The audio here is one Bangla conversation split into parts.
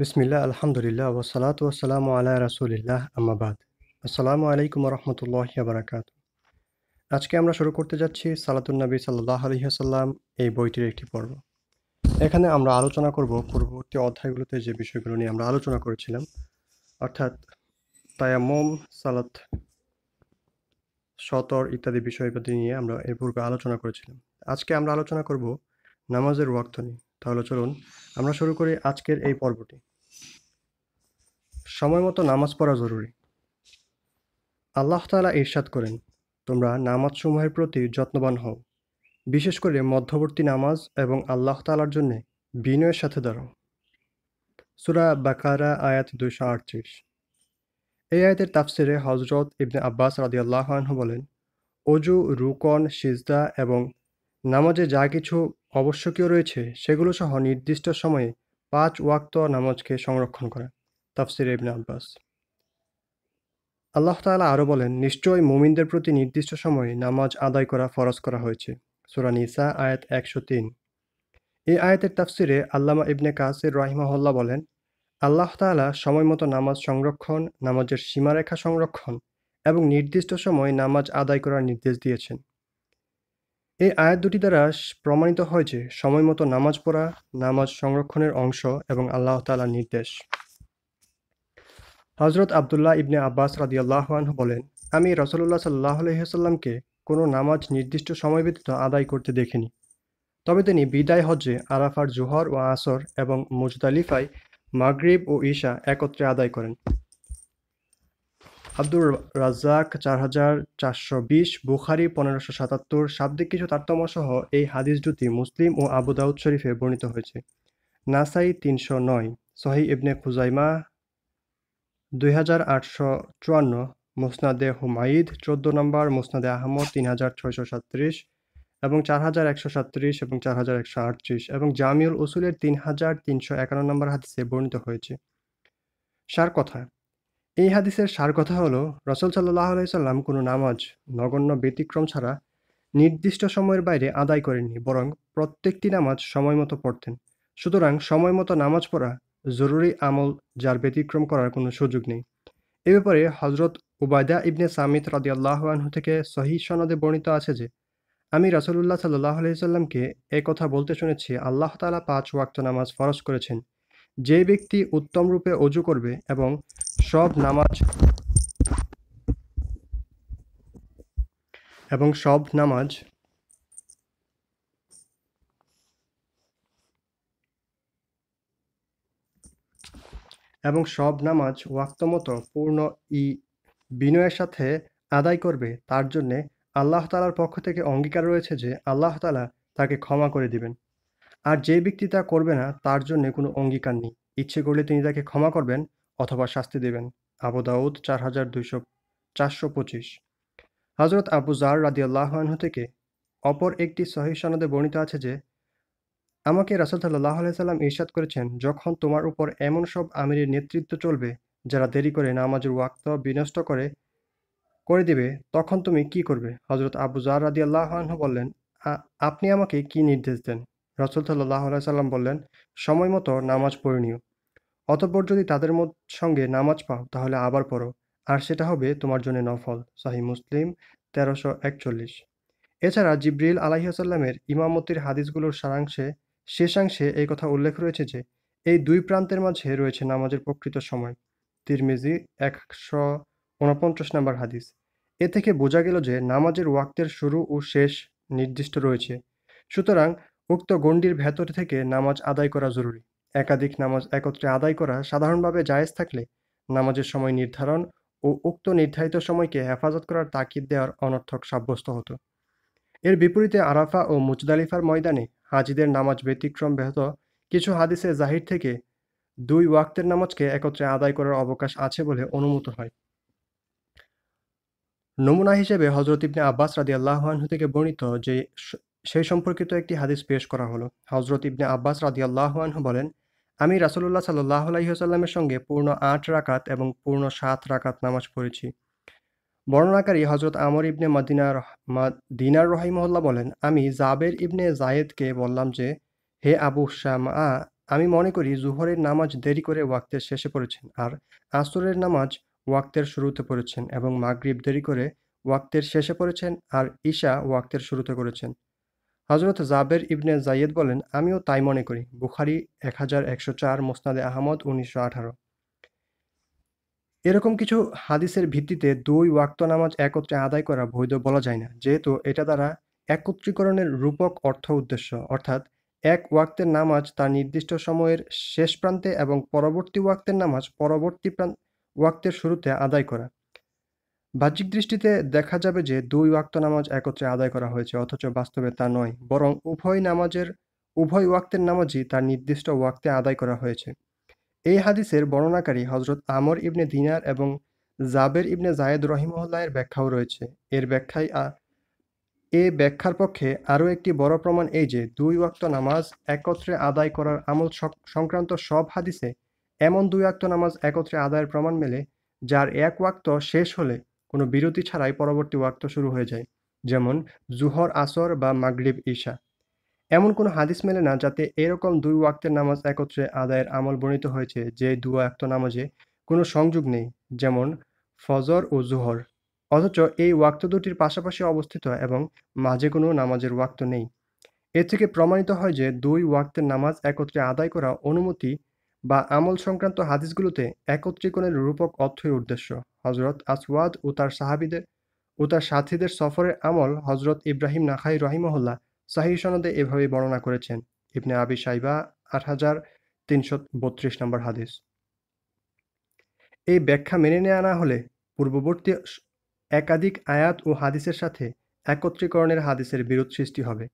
বিসমিল্লা আলহামদুলিল্লাহ ওসালাত ওসালাম আল্লাহ রাসুলিল্লাহ আমাবাদ আসসালামু আলাইকুম রহমতুল্লাহ বারাকাত আজকে আমরা শুরু করতে যাচ্ছি সালাতুলনবী সাল্লাহ আলহিহাসাল্লাম এই বইটির একটি পর্ব এখানে আমরা আলোচনা করব পূর্ববর্তী অধ্যায়গুলোতে যে বিষয়গুলো নিয়ে আমরা আলোচনা করেছিলাম অর্থাৎ মোম সালাত সতর ইত্যাদি বিষয়পাতি নিয়ে আমরা এর পূর্বে আলোচনা করেছিলাম আজকে আমরা আলোচনা করব নামাজের ওয়াক্ত নিয়ে তাহলে চলুন আমরা শুরু করি আজকের এই পর্বটি সময় মতো নামাজ পড়া জরুরি আল্লাহ তালা ইরশাদ করেন তোমরা নামাজসমূহের প্রতি যত্নবান হও বিশেষ করে মধ্যবর্তী নামাজ এবং আল্লাহ তালার জন্য বিনয়ের সাথে দাঁড়াও সুরা বাকারা আয়াত দুইশো আটত্রিশ এই আয়াতের তাফসিরে হজরত ইবনে আব্বাস রাদি আল্লাহানহু বলেন অজু রুকন সিজদা এবং নামাজে যা কিছু আবশ্যকীয় রয়েছে সেগুলো সহ নির্দিষ্ট সময়ে পাঁচ ওয়াক্ত নামাজকে সংরক্ষণ করা তাফসির ইবনে আব্বাস আল্লাহ তালা আরও বলেন নিশ্চয়ই মুমিনদের প্রতি নির্দিষ্ট সময়ে নামাজ আদায় করা ফরজ করা হয়েছে সুরা নিসা আয়াত একশো তিন এই আয়াতের তাফসিরে আল্লামা ইবনে কাসির হল্লা বলেন আল্লাহ তালা সময়মতো নামাজ সংরক্ষণ নামাজের সীমারেখা সংরক্ষণ এবং নির্দিষ্ট সময়ে নামাজ আদায় করার নির্দেশ দিয়েছেন এই আয়াত দুটি দ্বারা প্রমাণিত হয় যে সময়মতো নামাজ পড়া নামাজ সংরক্ষণের অংশ এবং আল্লাহ তালার নির্দেশ হজরত আবদুল্লাহ ইবনে আব্বাস রাদিয়াল্লাহ বলেন আমি রসল্লাহ সাল্লাহ আলহিহাল্লামকে কোনো নামাজ নির্দিষ্ট সময় ব্যতীত আদায় করতে দেখিনি তবে তিনি বিদায় হজ্জে আরাফার জোহর ও আসর এবং মুজদালিফায় মাগরিব ও ঈশা একত্রে আদায় করেন আব্দুর রাজ্জাক চার হাজার চারশো বিশ বুখারি পনেরোশো সাতাত্তর শাব্দিক কিছু তারতম্য সহ এই হাদিস দুটি মুসলিম ও আবু দাউদ শরীফে বর্ণিত হয়েছে নাসাই তিনশো নয় সহি ইবনে খুজাইমা দুই হাজার আটশো চুয়ান্ন মুসনাদে হুমায়িদ চোদ্দ নম্বর মুসনাদে আহমদ তিন হাজার ছয়শো সাতত্রিশ এবং চার হাজার একশো সাতত্রিশ এবং চার হাজার একশো আটত্রিশ এবং জামিউল উসুলের তিন হাজার তিনশো একান্ন নম্বর হাদিসে বর্ণিত হয়েছে সার কথা এই হাদিসের সার কথা হলো রসল সাল্লাহ আলাইসাল্লাম কোনো নামাজ নগণ্য ব্যতিক্রম ছাড়া নির্দিষ্ট সময়ের বাইরে আদায় করেননি বরং প্রত্যেকটি নামাজ সময় মতো পড়তেন সুতরাং সময় মতো নামাজ পড়া জরুরি আমল যার ব্যতিক্রম করার কোনো সুযোগ নেই এ ব্যাপারে হজরত উবায়দা ইবনে সামিত রাদি আনহু থেকে সহি সনদে বর্ণিত আছে যে আমি রাসুলুল্লাহ সাল্লাহ আলাইসাল্লামকে এ কথা বলতে শুনেছি আল্লাহ তালা পাঁচ ওয়াক্ত নামাজ ফরজ করেছেন যে ব্যক্তি উত্তম রূপে অজু করবে এবং সব নামাজ এবং সব নামাজ এবং সব নামাজ মতো পূর্ণ ই বিনয়ের সাথে আদায় করবে তার জন্যে আল্লাহ তালার পক্ষ থেকে অঙ্গীকার রয়েছে যে আল্লাহ তালা তাকে ক্ষমা করে দিবেন আর যে ব্যক্তি তা করবে না তার জন্য কোনো অঙ্গীকার নেই ইচ্ছে করলে তিনি তাকে ক্ষমা করবেন অথবা শাস্তি দেবেন আবু দাউদ চার হাজার দুইশো চারশো পঁচিশ হজরত আবু জার রাদি আল্লাহন থেকে অপর একটি সহি সনদে বর্ণিত আছে যে আমাকে রাসুলতাল্লাহ সাল্লাম ইরশাদ করেছেন যখন তোমার উপর এমন সব আমিরের নেতৃত্ব চলবে যারা দেরি করে নামাজের ওয়াক্ত বিনষ্ট করে করে দিবে তখন তুমি কি করবে হজরত আবু জার রাদি আল্লাহন বললেন আপনি আমাকে কি নির্দেশ দেন রসুল সাল্লাহ সাল্লাম বললেন সময় মতো নামাজ পড়ে নিও অতঃপর যদি তাদের সঙ্গে নামাজ পাও তাহলে আবার পড়ো আর সেটা হবে তোমার জন্য নফল শাহি মুসলিম তেরোশো একচল্লিশ এছাড়া জিব্রিল আলাহিয়া সাল্লামের ইমামতির হাদিসগুলোর সারাংশে শেষাংশে এই কথা উল্লেখ রয়েছে যে এই দুই প্রান্তের মাঝে রয়েছে নামাজের প্রকৃত সময় তিরমিজি একশো উনপঞ্চাশ নম্বর হাদিস এ থেকে বোঝা গেল যে নামাজের ওয়াক্তের শুরু ও শেষ নির্দিষ্ট রয়েছে সুতরাং উক্ত গণ্ডির ভেতর থেকে নামাজ আদায় করা জরুরি একাধিক নামাজ একত্রে আদায় করা সাধারণভাবে জায়েজ থাকলে নামাজের সময় নির্ধারণ ও উক্ত নির্ধারিত সময়কে হেফাজত করার তাকিদ দেওয়ার অনর্থক সাব্যস্ত হতো এর বিপরীতে আরাফা ও মুজদালিফার ময়দানে হাজিদের নামাজ ব্যতিক্রম ব্যাহত কিছু হাদিসে জাহির থেকে দুই ওয়াক্তের নামাজকে একত্রে আদায় করার অবকাশ আছে বলে অনুমত হয় নমুনা হিসেবে হজরত ইবনে আব্বাস রাদি আল্লাহানহু থেকে বর্ণিত যে সেই সম্পর্কিত একটি হাদিস পেশ করা হলো হজরত ইবনে আব্বাস রাদি আল্লাহানহু বলেন আমি রাসুল্লাহ সাল্লাহ আলাইসাল্লামের সঙ্গে পূর্ণ আট রাকাত এবং পূর্ণ সাত রাকাত নামাজ পড়েছি বর্ণনাকারী হজরত আমর ইবনে মাদিনার দিনার রহিমহল্লা বলেন আমি জাবের ইবনে জায়েদকে বললাম যে হে আবু আ আমি মনে করি জুহরের নামাজ দেরি করে ওয়াক্তের শেষে পড়েছেন আর আসরের নামাজ ওয়াক্তের শুরুতে পড়েছেন এবং মাগরিব দেরি করে ওয়াক্তের শেষে পড়েছেন আর ঈশা ওয়াক্তের শুরুতে করেছেন হজরত জাবের ইবনে জায়েদ বলেন আমিও তাই মনে করি বুখারি এক হাজার একশো চার মোসনাদে আহমদ উনিশশো আঠারো এরকম কিছু হাদিসের ভিত্তিতে দুই ওয়াক্ত নামাজ একত্রে আদায় করা বৈধ বলা যায় না যেহেতু এটা দ্বারা একত্রীকরণের রূপক অর্থ উদ্দেশ্য অর্থাৎ এক ওয়াক্তের নামাজ তার নির্দিষ্ট সময়ের শেষ প্রান্তে এবং পরবর্তী ওয়াক্তের নামাজ পরবর্তী ওয়াক্তের শুরুতে আদায় করা বাহ্যিক দৃষ্টিতে দেখা যাবে যে দুই ওয়াক্ত নামাজ একত্রে আদায় করা হয়েছে অথচ বাস্তবে তা নয় বরং উভয় নামাজের উভয় ওয়াক্তের নামাজই তার নির্দিষ্ট ওয়াক্তে আদায় করা হয়েছে এই হাদিসের বর্ণনাকারী হজরত আমর ইবনে দিনার এবং জাবের ইবনে জায়েদ এর ব্যাখ্যাও রয়েছে এর ব্যাখ্যায় এ ব্যাখ্যার পক্ষে আরও একটি বড় প্রমাণ এই যে দুই ওয়াক্ত নামাজ একত্রে আদায় করার আমল সংক্রান্ত সব হাদিসে এমন দুই ওয়াক্ত নামাজ একত্রে আদায়ের প্রমাণ মেলে যার এক ওয়াক্ত শেষ হলে কোনো বিরতি ছাড়াই পরবর্তী ওয়াক্ত শুরু হয়ে যায় যেমন জুহর আসর বা মাগরিব ঈশা এমন কোনো হাদিস মেলে না যাতে এরকম দুই ওয়াক্তের নামাজ একত্রে আদায়ের আমল বর্ণিত হয়েছে যে দু ওয়াক্ত নামাজে কোনো সংযোগ নেই যেমন ফজর ও জোহর অথচ এই ওয়াক্ত দুটির পাশাপাশি অবস্থিত এবং মাঝে কোনো নামাজের ওয়াক্ত নেই এ থেকে প্রমাণিত হয় যে দুই ওয়াক্তের নামাজ একত্রে আদায় করা অনুমতি বা আমল সংক্রান্ত হাদিসগুলোতে একত্রীকরণের রূপক অর্থই উদ্দেশ্য হজরত আসওয়াদ ও তার সাহাবিদের ও তার সাথীদের সফরের আমল হজরত ইব্রাহিম নাখাই রহিমহল্লা সাহি সনদে এভাবে বর্ণনা করেছেন ইবনে আবি সাইবা আট হাজার তিনশো বত্রিশ নম্বর হাদিস এই ব্যাখ্যা মেনে নেওয়া না হলে পূর্ববর্তী একাধিক আয়াত ও হাদিসের সাথে একত্রীকরণের হাদিসের বিরোধ সৃষ্টি হবে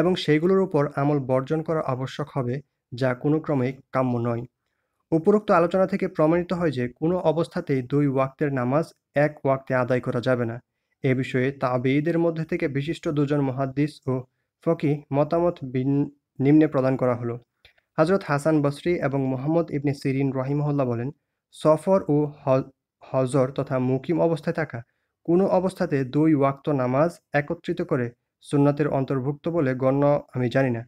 এবং সেইগুলোর উপর আমল বর্জন করা আবশ্যক হবে যা কোনো ক্রমেই কাম্য নয় উপরোক্ত আলোচনা থেকে প্রমাণিত হয় যে কোনো অবস্থাতেই দুই ওয়াক্তের নামাজ এক ওয়াক্তে আদায় করা যাবে না এ বিষয়ে তাবেঈদের মধ্যে থেকে বিশিষ্ট দুজন মহাদ্দিস ও ফকি মতামত নিম্নে প্রদান করা হলো হজরত হাসান বসরি এবং মোহাম্মদ ইবনে সিরিন রহিমহল্লা বলেন সফর ও হজর তথা মুকিম অবস্থায় থাকা কোনো অবস্থাতে দুই ওয়াক্ত নামাজ একত্রিত করে সুন্নাতের অন্তর্ভুক্ত বলে গণ্য আমি জানি না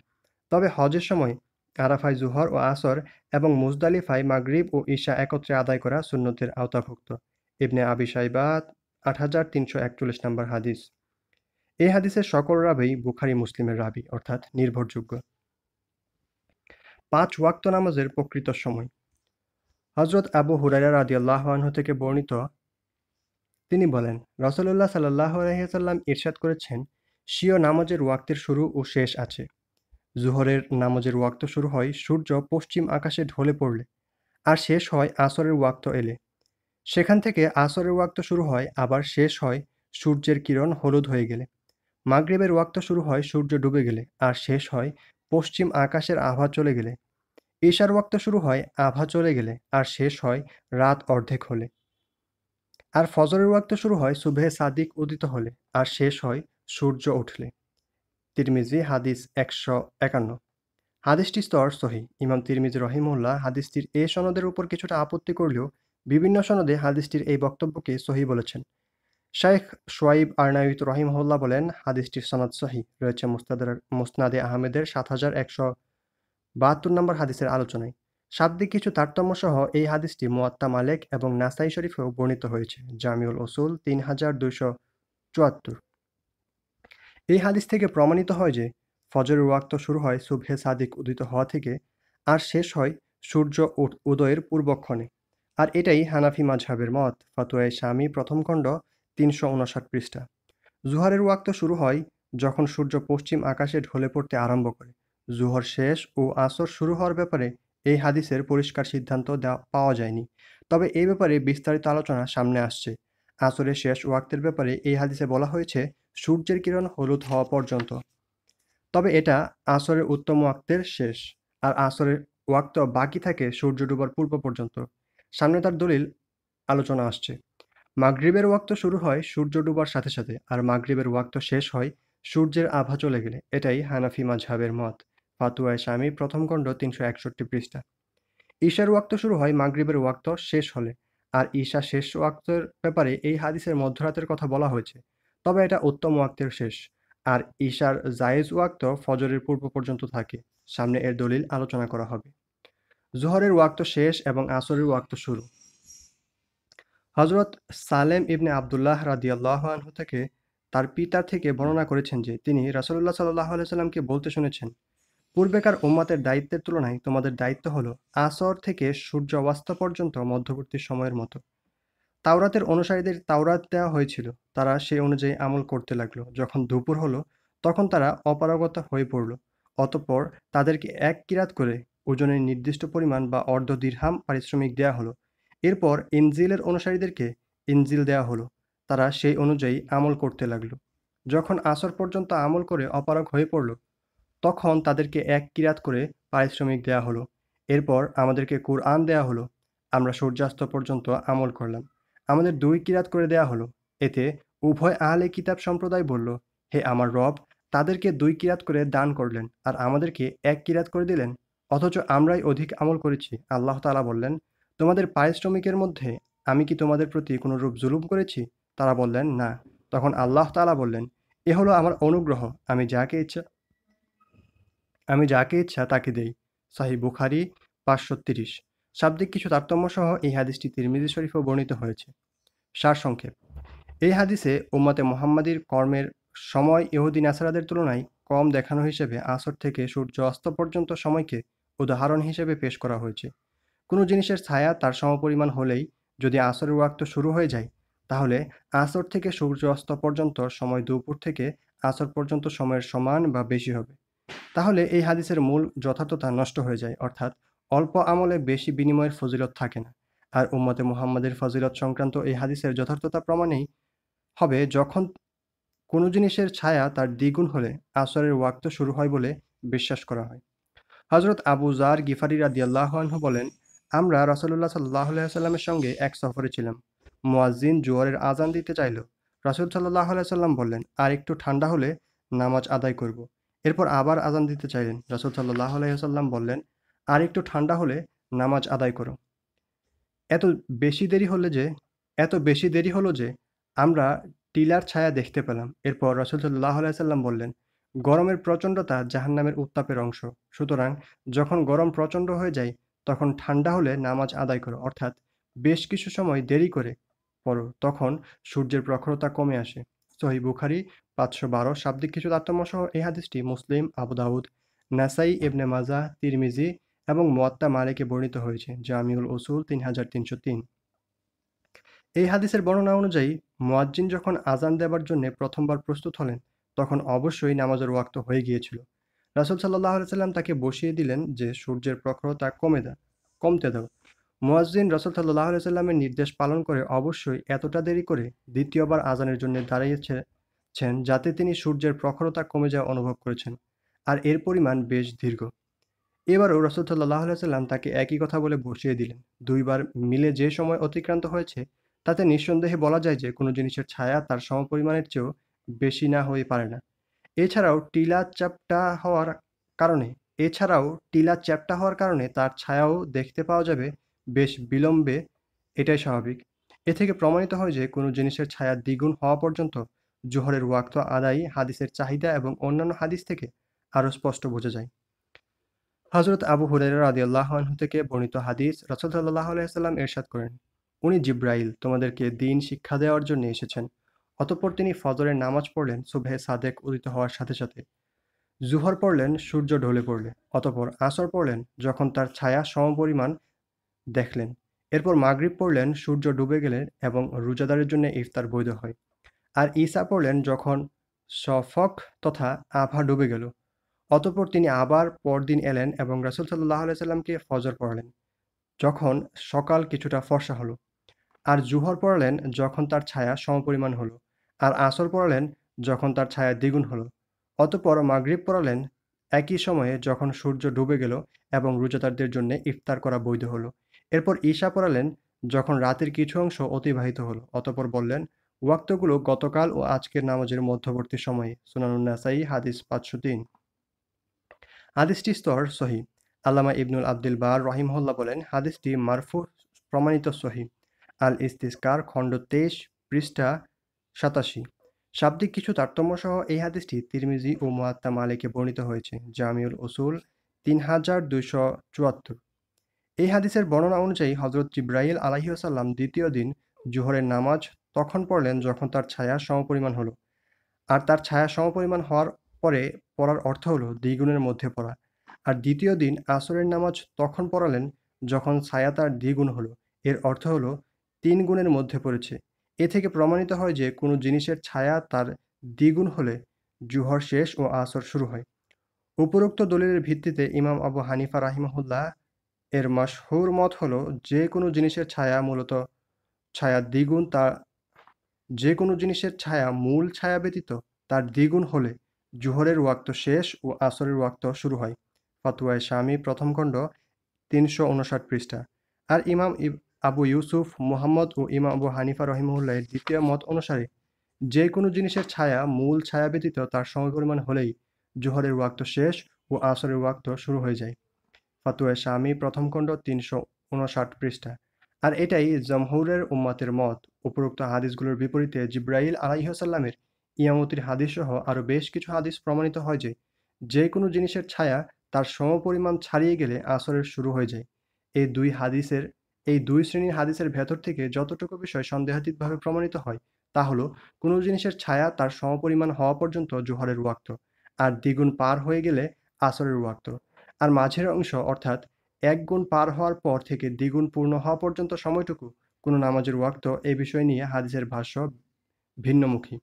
তবে হজের সময় আরাফাই জুহর ও আসর এবং মুজদালিফাই মাগরিব ও ঈশা একত্রে আদায় করা সুন্নতের আওতাভুক্ত ইবনে আবি আট হাজার তিনশো একচল্লিশ নম্বর হাদিস এই হাদিসের সকল রাবেই বুখারি মুসলিমের রাবি অর্থাৎ নির্ভরযোগ্য পাঁচ ওয়াক্ত নামাজের প্রকৃত সময় হজরত আবু হুরাইরা রাদি আনহু থেকে বর্ণিত তিনি বলেন রসলুল্লাহ সাল্লাহ ইরশাদ করেছেন শিও নামাজের ওয়াক্তের শুরু ও শেষ আছে জুহরের নামাজের ওয়াক্ত শুরু হয় সূর্য পশ্চিম আকাশে ঢলে পড়লে আর শেষ হয় আসরের ওয়াক্ত এলে সেখান থেকে আসরের ওয়াক্ত শুরু হয় আবার শেষ হয় সূর্যের কিরণ হলুদ হয়ে গেলে মাগরেবের ওয়াক্ত শুরু হয় সূর্য ডুবে গেলে আর শেষ হয় পশ্চিম আকাশের আভা চলে গেলে এশার ওয়াক্ত শুরু হয় আভা চলে গেলে আর শেষ হয় রাত অর্ধেক হলে আর ফজরের ওয়াক্ত শুরু হয় সুবহে সাদিক উদিত হলে আর শেষ হয় সূর্য উঠলে তিরমিজি হাদিস একশো একান্ন হাদিসটি স্তর সহি ইমাম তিরমিজি রহিমুল্লাহ হাদিসটির এ সনদের উপর কিছুটা আপত্তি করলেও বিভিন্ন সনদে হাদিসটির এই বক্তব্যকে সহি বলেছেন শাইখ সোয়াইব রহিম হল্লা বলেন হাদিসটির সনাদ সহি রয়েছে মুস্তাদের মুস্তাদে আহমেদের সাত হাজার একশো বাহাত্তর নম্বর হাদিসের আলোচনায় শাব্দিক কিছু তারতম্য সহ এই হাদিসটি মোয়াত্তা মালেক এবং নাসাই শরীফেও বর্ণিত হয়েছে জামিউল ওসুল তিন হাজার দুইশো চুয়াত্তর এই হাদিস থেকে প্রমাণিত হয় যে ফজর ওয়াক্ত শুরু হয় সুবহে সাদিক উদিত হওয়া থেকে আর শেষ হয় সূর্য উদয়ের পূর্বক্ষণে আর এটাই হানাফি মাঝহাবের মত ফতোয়ায় স্বামী প্রথম খণ্ড তিনশো উনষাট পৃষ্ঠা জুহারের ওয়াক্ত শুরু হয় যখন সূর্য পশ্চিম আকাশে ঢলে পড়তে আরম্ভ করে জুহর শেষ ও আসর শুরু হওয়ার ব্যাপারে এই হাদিসের পরিষ্কার সিদ্ধান্ত দেওয়া পাওয়া যায়নি তবে এই ব্যাপারে বিস্তারিত আলোচনা সামনে আসছে আসরের শেষ ওয়াক্তের ব্যাপারে এই হাদিসে বলা হয়েছে সূর্যের কিরণ হলুদ হওয়া পর্যন্ত তবে এটা আসরের উত্তম ওয়াক্তের শেষ আর আসরের ওয়াক্ত বাকি থাকে সূর্য ডুবার পূর্ব পর্যন্ত সামনে তার দলিল আলোচনা আসছে মাগরীবের ওয়াক্ত শুরু হয় সূর্য ডুবার সাথে সাথে আর মাগরীবের ওয়াক্ত শেষ হয় সূর্যের আভা চলে গেলে এটাই হানাফি মাঝহাবের মত ফাতুয়ায় স্বামী প্রথম খণ্ড তিনশো একষট্টি পৃষ্ঠা ঈশার ওয়াক্ত শুরু হয় মাগরীবের ওয়াক্ত শেষ হলে আর ঈশা শেষ ওয়াক্তের ব্যাপারে এই হাদিসের মধ্যরাতের কথা বলা হয়েছে তবে এটা উত্তম ওয়াক্তের শেষ আর ঈশার জায়েজ ওয়াক্ত ফজরের পূর্ব পর্যন্ত থাকে সামনে এর দলিল আলোচনা করা হবে জোহরের ওয়াক্ত শেষ এবং আসরের ওয়াক্ত শুরু হজরত সালেম ইবনে আবদুল্লাহ রাদিয়াল্লাহ আনহু থেকে তার পিতা থেকে বর্ণনা করেছেন যে তিনি রাসলুল্লাহ সাল্লাহ সাল্লামকে বলতে শুনেছেন পূর্বেকার উম্মাতের দায়িত্বের তুলনায় তোমাদের দায়িত্ব হলো আসর থেকে সূর্য অবাস্ত পর্যন্ত মধ্যবর্তী সময়ের মতো তাওরাতের অনুসারীদের তাওরাত দেওয়া হয়েছিল তারা সেই অনুযায়ী আমল করতে লাগলো যখন দুপুর হলো তখন তারা অপারগতা হয়ে পড়ল অতঃপর তাদেরকে এক কিরাত করে ওজনের নির্দিষ্ট পরিমাণ বা অর্ধ দীর্হাম পারিশ্রমিক দেয়া হলো এরপর ইনজিলের অনুসারীদেরকে ইনজিল দেয়া হলো তারা সেই অনুযায়ী আমল করতে লাগলো যখন আসর পর্যন্ত আমল করে অপারগ হয়ে পড়ল তখন তাদেরকে এক কিরাত করে পারিশ্রমিক দেয়া হলো এরপর আমাদেরকে কোরআন দেয়া হলো আমরা সূর্যাস্ত পর্যন্ত আমল করলাম আমাদের দুই কিরাত করে দেয়া হলো এতে উভয় আহলে কিতাব সম্প্রদায় বলল হে আমার রব তাদেরকে দুই কিরাত করে দান করলেন আর আমাদেরকে এক কিরাত করে দিলেন অথচ আমরাই অধিক আমল করেছি আল্লাহ আল্লাহতালা বললেন তোমাদের পারিশ্রমিকের মধ্যে আমি কি তোমাদের প্রতি কোনো রূপ জুলুম করেছি তারা বললেন না তখন আল্লাহ তালা বললেন এ হলো আমার অনুগ্রহ আমি যাকে ইচ্ছা আমি যাকে ইচ্ছা তাকে দেই সাহি বুখারি পাঁচশো তিরিশ শাব্দিক কিছু তারতম্যসহ এই হাদিসটি তিরমিজি শরীফও বর্ণিত হয়েছে সারসংক্ষেপ এই হাদিসে উম্মতে মোহাম্মদীর কর্মের সময় ইহুদিন আসারাদের তুলনায় কম দেখানো হিসেবে আসর থেকে সূর্য অস্ত পর্যন্ত সময়কে উদাহরণ হিসেবে পেশ করা হয়েছে কোনো জিনিসের ছায়া তার সমপরিমাণ হলেই যদি আসরের ওয়াক্ত শুরু হয়ে যায় তাহলে আসর থেকে সূর্য অস্ত পর্যন্ত সময় দুপুর থেকে আসর পর্যন্ত সময়ের সমান বা বেশি হবে তাহলে এই হাদিসের মূল যথার্থতা নষ্ট হয়ে যায় অর্থাৎ অল্প আমলে বেশি বিনিময়ের ফজিলত থাকে না আর উম্মতে মুহাম্মাদের ফজিলত সংক্রান্ত এই হাদিসের যথার্থতা প্রমাণেই হবে যখন কোনো জিনিসের ছায়া তার দ্বিগুণ হলে আসরের ওয়াক্ত শুরু হয় বলে বিশ্বাস করা হয় হজরত আবু জার গিফারি রাদিয়াল্লাহ বলেন আমরা রসুল্লাহ সাল্লাহ সাল্লামের সঙ্গে এক সফরে ছিলাম মোয়াজিন জোয়ারের আজান দিতে চাইল রসুল সাল্লাহ সাল্লাম বললেন আর একটু ঠান্ডা হলে নামাজ আদায় করব। এরপর আবার আজান দিতে চাইলেন রসুল সাল্লাহ সাল্লাম বললেন আর একটু ঠান্ডা হলে নামাজ আদায় করো এত বেশি দেরি হলে যে এত বেশি দেরি হলো যে আমরা টিলার ছায়া দেখতে পেলাম এরপর রসুল সাল্লাহ সাল্লাম বললেন গরমের প্রচণ্ডতা জাহান্নামের উত্তাপের অংশ সুতরাং যখন গরম প্রচণ্ড হয়ে যায় তখন ঠান্ডা হলে নামাজ আদায় করো অর্থাৎ বেশ কিছু সময় দেরি করে পড়ো তখন সূর্যের প্রখরতা কমে আসে সহি বুখারি পাঁচশো বারো শাব্দিক কিছু তারতম্যসহ এই হাদিসটি মুসলিম আবুদাউদ নাসাই ইবনে মাজা তিরমিজি এবং মোয়াত্তা মালিকে বর্ণিত হয়েছে জামিউল ওসুল তিন হাজার তিনশো তিন এই হাদিসের বর্ণনা অনুযায়ী মোয়াজ্জিন যখন আজান দেবার জন্য প্রথমবার প্রস্তুত হলেন তখন অবশ্যই নামাজের ওয়াক্ত হয়ে গিয়েছিল রাসুল সাল্লাহ সাল্লাম তাকে বসিয়ে দিলেন যে সূর্যের প্রখরতা কমে দা কমতে দাও মোয়াজ্জিন রাসুল সাল্লাহ সাল্লামের নির্দেশ পালন করে অবশ্যই এতটা দেরি করে দ্বিতীয়বার আজানের জন্য দাঁড়িয়েছেন যাতে তিনি সূর্যের প্রখরতা কমে যাওয়া অনুভব করেছেন আর এর পরিমাণ বেশ দীর্ঘ এবারও রসুল সাল্লাহ সাল্লাম তাকে একই কথা বলে বসিয়ে দিলেন দুইবার মিলে যে সময় অতিক্রান্ত হয়েছে তাতে নিঃসন্দেহে বলা যায় যে কোনো জিনিসের ছায়া তার সমপরিমাণের চেয়েও বেশি না হয়ে পারে না এছাড়াও টিলা চ্যাপ্টা হওয়ার কারণে এছাড়াও টিলা চ্যাপ্টা হওয়ার কারণে তার ছায়াও দেখতে পাওয়া যাবে বেশ বিলম্বে এটাই স্বাভাবিক এ থেকে প্রমাণিত হয় যে কোনো জিনিসের ছায়া দ্বিগুণ হওয়া পর্যন্ত জোহরের ওয়াক্ত আদায়ী হাদিসের চাহিদা এবং অন্যান্য হাদিস থেকে আরও স্পষ্ট বোঝা যায় হজরত আবু হুরাইরা রাদি আনহু থেকে বর্ণিত হাদিস রসদ আল্লাহ আলাইসাল্লাম এরশাদ করেন উনি জিব্রাইল তোমাদেরকে দিন শিক্ষা দেওয়ার জন্য এসেছেন অতঃপর তিনি ফজরের নামাজ পড়লেন সুবহে সাদেক উদিত হওয়ার সাথে সাথে জুহর পড়লেন সূর্য ঢলে পড়লে অতপর আসর পড়লেন যখন তার ছায়া সমপরিমাণ দেখলেন এরপর মাগরিব পড়লেন সূর্য ডুবে গেলেন এবং রোজাদারের জন্য ইফতার বৈধ হয় আর ঈসা পড়লেন যখন সফক তথা আভা ডুবে গেল অতপর তিনি আবার পরদিন এলেন এবং রাসুল সাল্লাহ সাল্লামকে ফজর পড়লেন যখন সকাল কিছুটা ফর্সা হলো আর জুহর পড়লেন যখন তার ছায়া সমপরিমাণ হলো আর আসর পড়ালেন যখন তার ছায়া দ্বিগুণ হলো অতপর মাগরিব পড়ালেন একই সময়ে যখন সূর্য ডুবে গেল এবং রোজাদারদের জন্য ইফতার করা বৈধ হলো এরপর ঈশা পড়ালেন যখন রাতের কিছু অংশ অতিবাহিত হলো অতপর বললেন ওয়াক্তগুলো গতকাল ও আজকের নামাজের মধ্যবর্তী সময়ে সোনানুন্নাসাই হাদিস পাঁচশো তিন হাদিসটি স্তর সহি আল্লামা ইবনুল আব্দুল বা রহিমহল্লা বলেন হাদিসটি মারফু প্রমাণিত সহি আল ইস্তিস্কার খণ্ড তেইশ পৃষ্ঠা সাতাশি শাব্দিক কিছু তারতম্য সহ এই হাদিসটি তিরমিজি ও মোয়াত্তা মালিকে বর্ণিত হয়েছে জামিউল ওসুল তিন হাজার দুইশো চুয়াত্তর এই হাদিসের বর্ণনা অনুযায়ী হজরত আলাহি আসাল্লাম দ্বিতীয় দিন জোহরের নামাজ তখন পড়লেন যখন তার ছায়া সমপরিমাণ হলো আর তার ছায়া সমপরিমাণ হওয়ার পরে পড়ার অর্থ হলো দ্বিগুণের মধ্যে পড়া আর দ্বিতীয় দিন আসরের নামাজ তখন পড়ালেন যখন ছায়া তার দ্বিগুণ হলো এর অর্থ হলো তিন গুণের মধ্যে পড়েছে এ থেকে প্রমাণিত হয় যে কোনো জিনিসের ছায়া তার দ্বিগুণ হলে জুহর শেষ ও আসর শুরু হয় উপরোক্ত দলিলের ভিত্তিতে ইমাম আবু হানিফা রাহিমহুল্লাহ এর মাসহুর মত হলো যে কোনো জিনিসের ছায়া মূলত ছায়া দ্বিগুণ তার যে কোনো জিনিসের ছায়া মূল ছায়া ব্যতীত তার দ্বিগুণ হলে জুহরের ওয়াক্ত শেষ ও আসরের ওয়াক্ত শুরু হয় ফতুয়ায় স্বামী প্রথম খণ্ড তিনশো উনষাট পৃষ্ঠা আর ইমাম আবু ইউসুফ মোহাম্মদ ও ইমাম আবু হানিফা রহিমুল্লাহের দ্বিতীয় মত অনুসারে যে কোনো জিনিসের ছায়া মূল ছায়া ব্যতীত তার সমপরিমাণ হলেই জোহরের ওয়াক্ত শেষ ও আসরের ওয়াক্ত শুরু হয়ে যায় ফাতুয়া স্বামী প্রথম খণ্ড তিনশো উনষাট পৃষ্ঠা আর এটাই জমহুরের উম্মাতের মত উপরোক্ত হাদিসগুলোর বিপরীতে জিব্রাইল আলাইহসাল্লামের ইয়ামতির হাদিস সহ আরও বেশ কিছু হাদিস প্রমাণিত হয় যে যে কোনো জিনিসের ছায়া তার সমপরিমাণ ছাড়িয়ে গেলে আসরের শুরু হয়ে যায় এই দুই হাদিসের এই দুই শ্রেণীর হাদিসের ভেতর থেকে যতটুকু বিষয় সন্দেহাতীতভাবে প্রমাণিত হয় তা হলো কোনো জিনিসের ছায়া তার সমপরিমাণ হওয়া পর্যন্ত জোহরের ওয়াক্ত আর দ্বিগুণ পার হয়ে গেলে আসরের ওয়াক্ত আর মাঝের অংশ অর্থাৎ এক গুণ পার হওয়ার পর থেকে দ্বিগুণ পূর্ণ হওয়া পর্যন্ত সময়টুকু কোনো নামাজের ওয়াক্ত এ বিষয় নিয়ে হাদিসের ভাষ্য ভিন্নমুখী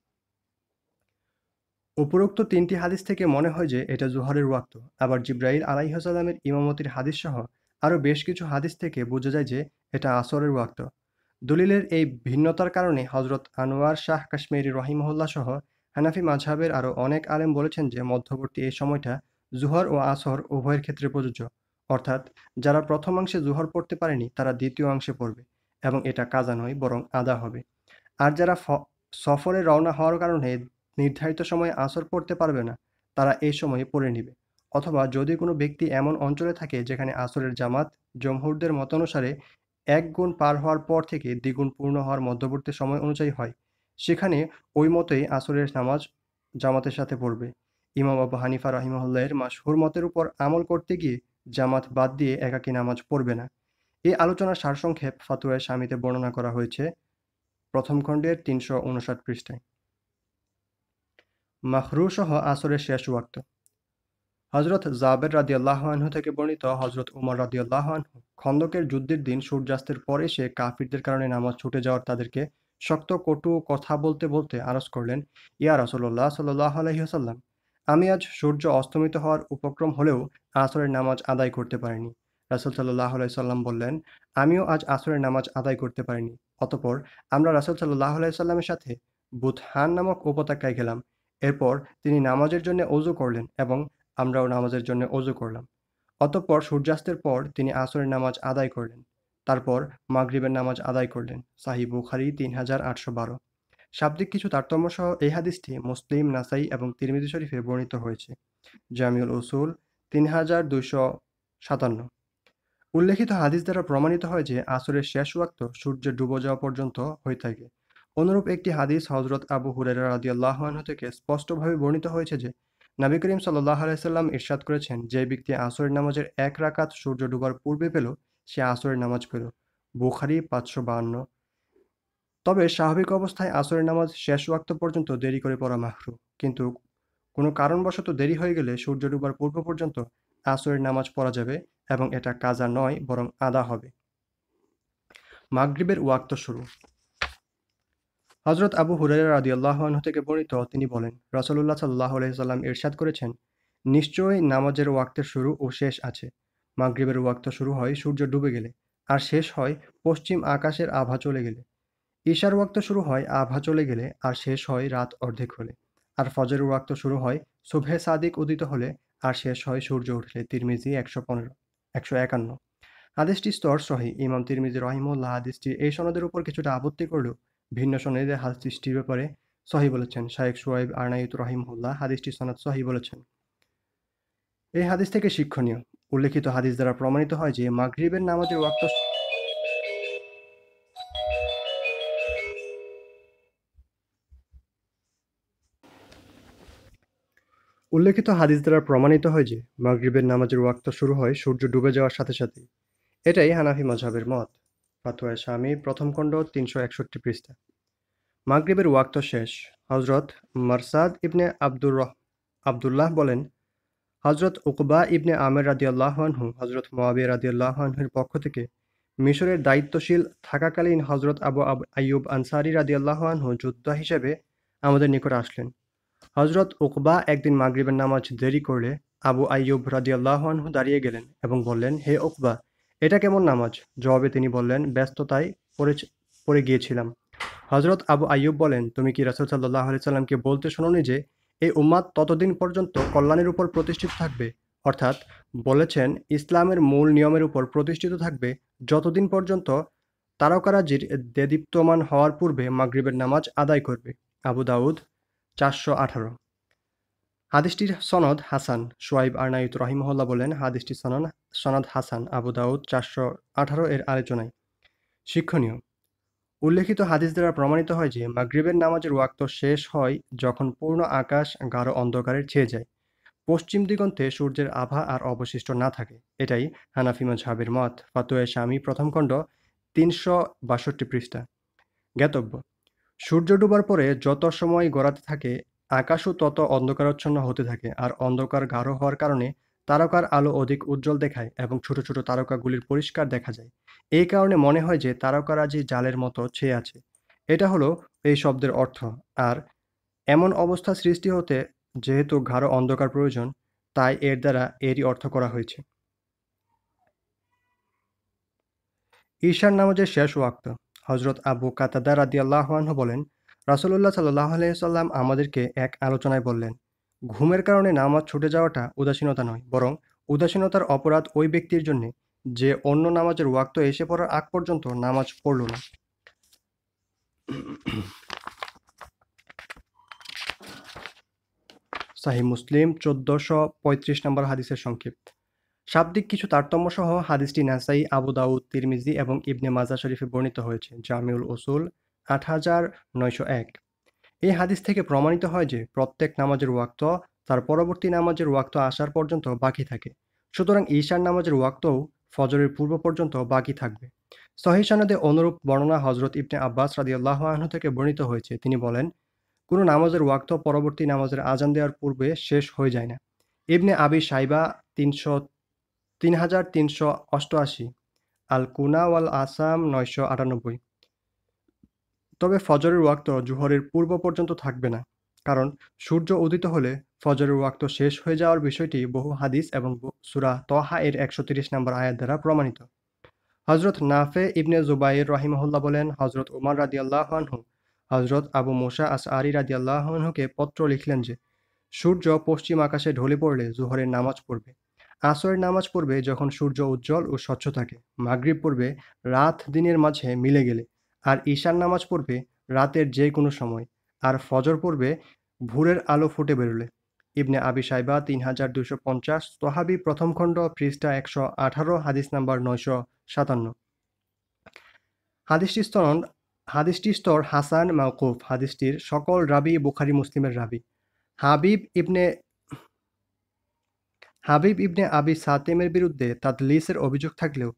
উপরোক্ত তিনটি হাদিস থেকে মনে হয় যে এটা জোহরের ওয়াক্ত আবার জিব্রাইল আলাইহসালামের ইমামতির হাদিস সহ আরও বেশ কিছু হাদিস থেকে বোঝা যায় যে এটা আসরের ওয়াক্ত দলিলের এই ভিন্নতার কারণে হজরত আনোয়ার শাহ কাশ্মীরি রহিমহল্লা সহ হানাফি মাঝহাবের আরও অনেক আলেম বলেছেন যে মধ্যবর্তী এই সময়টা জুহর ও আসর উভয়ের ক্ষেত্রে প্রযোজ্য অর্থাৎ যারা প্রথমাংশে জুহর পড়তে পারেনি তারা দ্বিতীয় অংশে পড়বে এবং এটা কাজা নয় বরং আদা হবে আর যারা সফরে রওনা হওয়ার কারণে নির্ধারিত সময়ে আসর পড়তে পারবে না তারা এই সময়ে পড়ে নিবে অথবা যদি কোনো ব্যক্তি এমন অঞ্চলে থাকে যেখানে আসরের জামাত জমহুরদের মতানুসারে এক গুণ পার হওয়ার পর থেকে দ্বিগুণ পূর্ণ হওয়ার মধ্যবর্তী সময় অনুযায়ী হয় সেখানে ওই মতেই আসরের নামাজ জামাতের সাথে পড়বে ইমাম আবু হানিফা রাহিমহল্লাহের মাসহুর মতের উপর আমল করতে গিয়ে জামাত বাদ দিয়ে একাকী নামাজ পড়বে না এই আলোচনার সারসংক্ষেপ ফাতুয়ায় স্বামীতে বর্ণনা করা হয়েছে প্রথম খণ্ডের তিনশো উনষাট পৃষ্ঠায় মাহরু সহ আসরের শেষ ওয়াক্ত হজরত জাবের রাদি আনহু থেকে বর্ণিত হজরত উমর রাদি আনহু খন্দকের যুদ্ধের দিন সূর্যাস্তের পরে সে কাফিরদের কারণে নামাজ ছুটে যাওয়ার তাদেরকে শক্ত কটু কথা বলতে বলতে আরজ করলেন ইয়া রসল্লাহ সাল্লাহ আলহিহাসাল্লাম আমি আজ সূর্য অস্তমিত হওয়ার উপক্রম হলেও আসরের নামাজ আদায় করতে পারিনি রাসুল সাল্লাহ সাল্লাম বললেন আমিও আজ আসরের নামাজ আদায় করতে পারিনি অতপর আমরা রাসুল সাল্লাহ সাল্লামের সাথে বুথহান নামক উপত্যকায় গেলাম এরপর তিনি নামাজের জন্য অজু করলেন এবং আমরাও নামাজের জন্য অজু করলাম অতঃপর সূর্যাস্তের পর তিনি আসরের নামাজ আদায় করলেন তারপর মাগরিবের নামাজ আদায় করলেন সাহি বুখারি তিন হাজার আটশো বারো শাব্দিক কিছু তারতম্য সহ এই হাদিসটি মুসলিম নাসাই এবং তিরমিদি শরীফে বর্ণিত হয়েছে জামিউল উসুল তিন হাজার দুইশো সাতান্ন উল্লেখিত হাদিস দ্বারা প্রমাণিত হয় যে আসরের শেষ ওয়াক্ত সূর্য ডুবো যাওয়া পর্যন্ত হয়ে থাকে অনুরূপ একটি হাদিস হজরত আবু হুরেরা রাদিয়াল্লাহন থেকে স্পষ্টভাবে বর্ণিত হয়েছে যে নাবি করিম সাল্লাহ আলাইসাল্লাম ইরশাদ করেছেন যে ব্যক্তি আসরের নামাজের এক রাকাত সূর্য ডুবার পূর্বে পেল সে আসরের নামাজ পেল বুখারি পাঁচশো বাহান্ন তবে স্বাভাবিক অবস্থায় আসরের নামাজ শেষ ওয়াক্ত পর্যন্ত দেরি করে পড়া মাহরু কিন্তু কোনো কারণবশত দেরি হয়ে গেলে সূর্য ডুবার পূর্ব পর্যন্ত আসরের নামাজ পড়া যাবে এবং এটা কাজা নয় বরং আদা হবে মাগরীবের ওয়াক্ত শুরু হজরত আবু হুরাইরা রাদি আল্লাহন থেকে বর্ণিত তিনি বলেন রাসলুল্লাহ সাল্লাহ আলহিসাল্লাম ইরশাদ করেছেন নিশ্চয়ই নামাজের ওয়াক্তের শুরু ও শেষ আছে মাগরীবের ওয়াক্ত শুরু হয় সূর্য ডুবে গেলে আর শেষ হয় পশ্চিম আকাশের আভা চলে গেলে ঈশার ওয়াক্ত শুরু হয় আভা চলে গেলে আর শেষ হয় রাত অর্ধেক হলে আর ফজর ওয়াক্ত শুরু হয় শুভে সাদিক উদিত হলে আর শেষ হয় সূর্য উঠলে তিরমিজি একশো পনেরো একশো একান্ন আদেশটি স্তর সহি ইমাম তিরমিজি রহিমুল্লাহ আদেশটি এই সনদের উপর কিছুটা আপত্তি করলেও ভিন্ন সনদে সৃষ্টির ব্যাপারে সহি বলেছেন শায়েক সোয়েব রহিম রহিমহুল্লাহ হাদিসটি সনাদ সহি বলেছেন এই হাদিস থেকে শিক্ষণীয় উল্লেখিত হাদিস দ্বারা প্রমাণিত হয় যে মাগরিবের নামাজের ওয়াক্ত উল্লেখিত হাদিস দ্বারা প্রমাণিত হয় যে মাগরিবের নামাজের ওয়াক্ত শুরু হয় সূর্য ডুবে যাওয়ার সাথে সাথে এটাই হানাফি মাঝহের মত ফাতুয়া স্বামী প্রথম খণ্ড তিনশো একষট্টি পৃষ্ঠা মাগরীবের ওয়াক্ত শেষ হজরত মারসাদ ইবনে আব্দুর রহ আবদুল্লাহ বলেন হজরত উকবা ইবনে আমের রাদি আনহু হজরত মোয়াবিয়া রাদি আনহুর পক্ষ থেকে মিশরের দায়িত্বশীল থাকাকালীন হজরত আবু আইয়ুব আনসারি রাদি আনহু যোদ্ধা হিসেবে আমাদের নিকট আসলেন হজরত উকবা একদিন মাগরীবের নামাজ দেরি করলে আবু আইয়ুব রাদি আনহু দাঁড়িয়ে গেলেন এবং বললেন হে উকবা এটা কেমন নামাজ জবাবে তিনি বললেন ব্যস্ততায় পড়ে পড়ে গিয়েছিলাম হজরত আবু আইয়ুব বলেন তুমি কি রাসুল সাল্লাহ সাল্লামকে বলতে শোনি যে এই উম্মাদ ততদিন পর্যন্ত কল্যাণের উপর প্রতিষ্ঠিত থাকবে অর্থাৎ বলেছেন ইসলামের মূল নিয়মের উপর প্রতিষ্ঠিত থাকবে যতদিন পর্যন্ত তারকারাজির দেদীপ্তমান হওয়ার পূর্বে মাগরিবের নামাজ আদায় করবে আবু দাউদ চারশো আঠারো হাদিসটির সনদ হাসান সোয়াইব আরনায়ুত রহিমহল্লা বলেন হাদিসটি সনদ সনদ হাসান আবু দাউদ চারশো আঠারো এর আলোচনায় শিক্ষণীয় উল্লেখিত হাদিস দ্বারা প্রমাণিত হয় যে মাগরীবের নামাজের ওয়াক্ত শেষ হয় যখন পূর্ণ আকাশ গাঢ় অন্ধকারে ছেয়ে যায় পশ্চিম দিগন্তে সূর্যের আভা আর অবশিষ্ট না থাকে এটাই হানাফিমা ঝাবের মত ফাতুয়ে স্বামী প্রথম খণ্ড তিনশো বাষট্টি পৃষ্ঠা জ্ঞাতব্য সূর্য ডুবার পরে যত সময় গড়াতে থাকে আকাশও তত অন্ধকারচ্ছন্ন হতে থাকে আর অন্ধকার গাঢ় হওয়ার কারণে তারকার আলো অধিক উজ্জ্বল দেখায় এবং ছোট ছোট তারকাগুলির পরিষ্কার দেখা যায় এই কারণে মনে হয় যে তারকারাজি জালের মতো ছেয়ে আছে এটা হলো এই শব্দের অর্থ আর এমন অবস্থা সৃষ্টি হতে যেহেতু গাঢ় অন্ধকার প্রয়োজন তাই এর দ্বারা এরই অর্থ করা হয়েছে ঈশার নামাজের শেষ ওয়াক্ত হজরত আবু কাতাদা রাদিয়াল্লাহানহ বলেন রাসলুল্লাহ সাল্লাহ আমাদেরকে এক আলোচনায় বললেন ঘুমের কারণে নামাজ ছুটে যাওয়াটা উদাসীনতা নয় বরং উদাসীনতার অপরাধ ওই ব্যক্তির জন্যে যে অন্য নামাজের ওয়াক্ত এসে পড়ার আগ পর্যন্ত নামাজ পড়ল না সাহি মুসলিম চোদ্দশো পঁয়ত্রিশ নম্বর হাদিসের সংক্ষিপ্ত শাব্দিক কিছু তারতম্য সহ হাদিসটি নাসাই আবু দাউদ তিরমিজি এবং ইবনে মাজা শরীফে বর্ণিত হয়েছে জামিউল ওসুল আট হাজার নয়শো এক এই হাদিস থেকে প্রমাণিত হয় যে প্রত্যেক নামাজের ওয়াক্ত তার পরবর্তী নামাজের ওয়াক্ত আসার পর্যন্ত বাকি থাকে সুতরাং ঈশার নামাজের ওয়াক্তও ফজরের পূর্ব পর্যন্ত বাকি থাকবে সহি অনুরূপ বর্ণনা হজরত ইবনে আব্বাস আল্লাহ আহ থেকে বর্ণিত হয়েছে তিনি বলেন কোনো নামাজের ওয়াক্ত পরবর্তী নামাজের আজান দেওয়ার পূর্বে শেষ হয়ে যায় না ইবনে আবি সাইবা তিনশো তিন হাজার তিনশো অষ্টআশি আল কুনা ওয়াল আসাম নয়শো আটানব্বই তবে ফজরের ওয়াক্ত জুহরের পূর্ব পর্যন্ত থাকবে না কারণ সূর্য উদিত হলে ফজরের ওয়াক্ত শেষ হয়ে যাওয়ার বিষয়টি বহু হাদিস এবং সুরা তহা এর একশো তিরিশ নম্বর আয়াত দ্বারা প্রমাণিত হজরত নাফে ইবনে জুবাইর রহিমহল্লা বলেন হজরত উমার রাদি আল্লাহানহু হজরত আবু মোসা আস আরি রাদি আল্লাহানহুকে পত্র লিখলেন যে সূর্য পশ্চিম আকাশে ঢলে পড়লে জুহরের নামাজ পড়বে আসরের নামাজ পড়বে যখন সূর্য উজ্জ্বল ও স্বচ্ছ থাকে মাগরীব পড়বে রাত দিনের মাঝে মিলে গেলে আর ঈশার নামাজ পড়বে রাতের যে কোনো সময় আর ফজর পড়বে ভোরের আলো ফুটে বেরোলে ইবনে আবি সাইবা তিন হাজার দুশো পঞ্চাশ তহাবি প্রথম খণ্ড পৃষ্ঠা একশো আঠারো হাদিস নাম্বার নয়শো সাতান্ন হাদিসটি স্তরণ হাদিসটি স্তর হাসান মাউকুফ হাদিসটির সকল রাবি বুখারি মুসলিমের রাবি হাবিব ইবনে হাবিব ইবনে আবি সাতেমের বিরুদ্ধে তাদলিসের অভিযোগ থাকলেও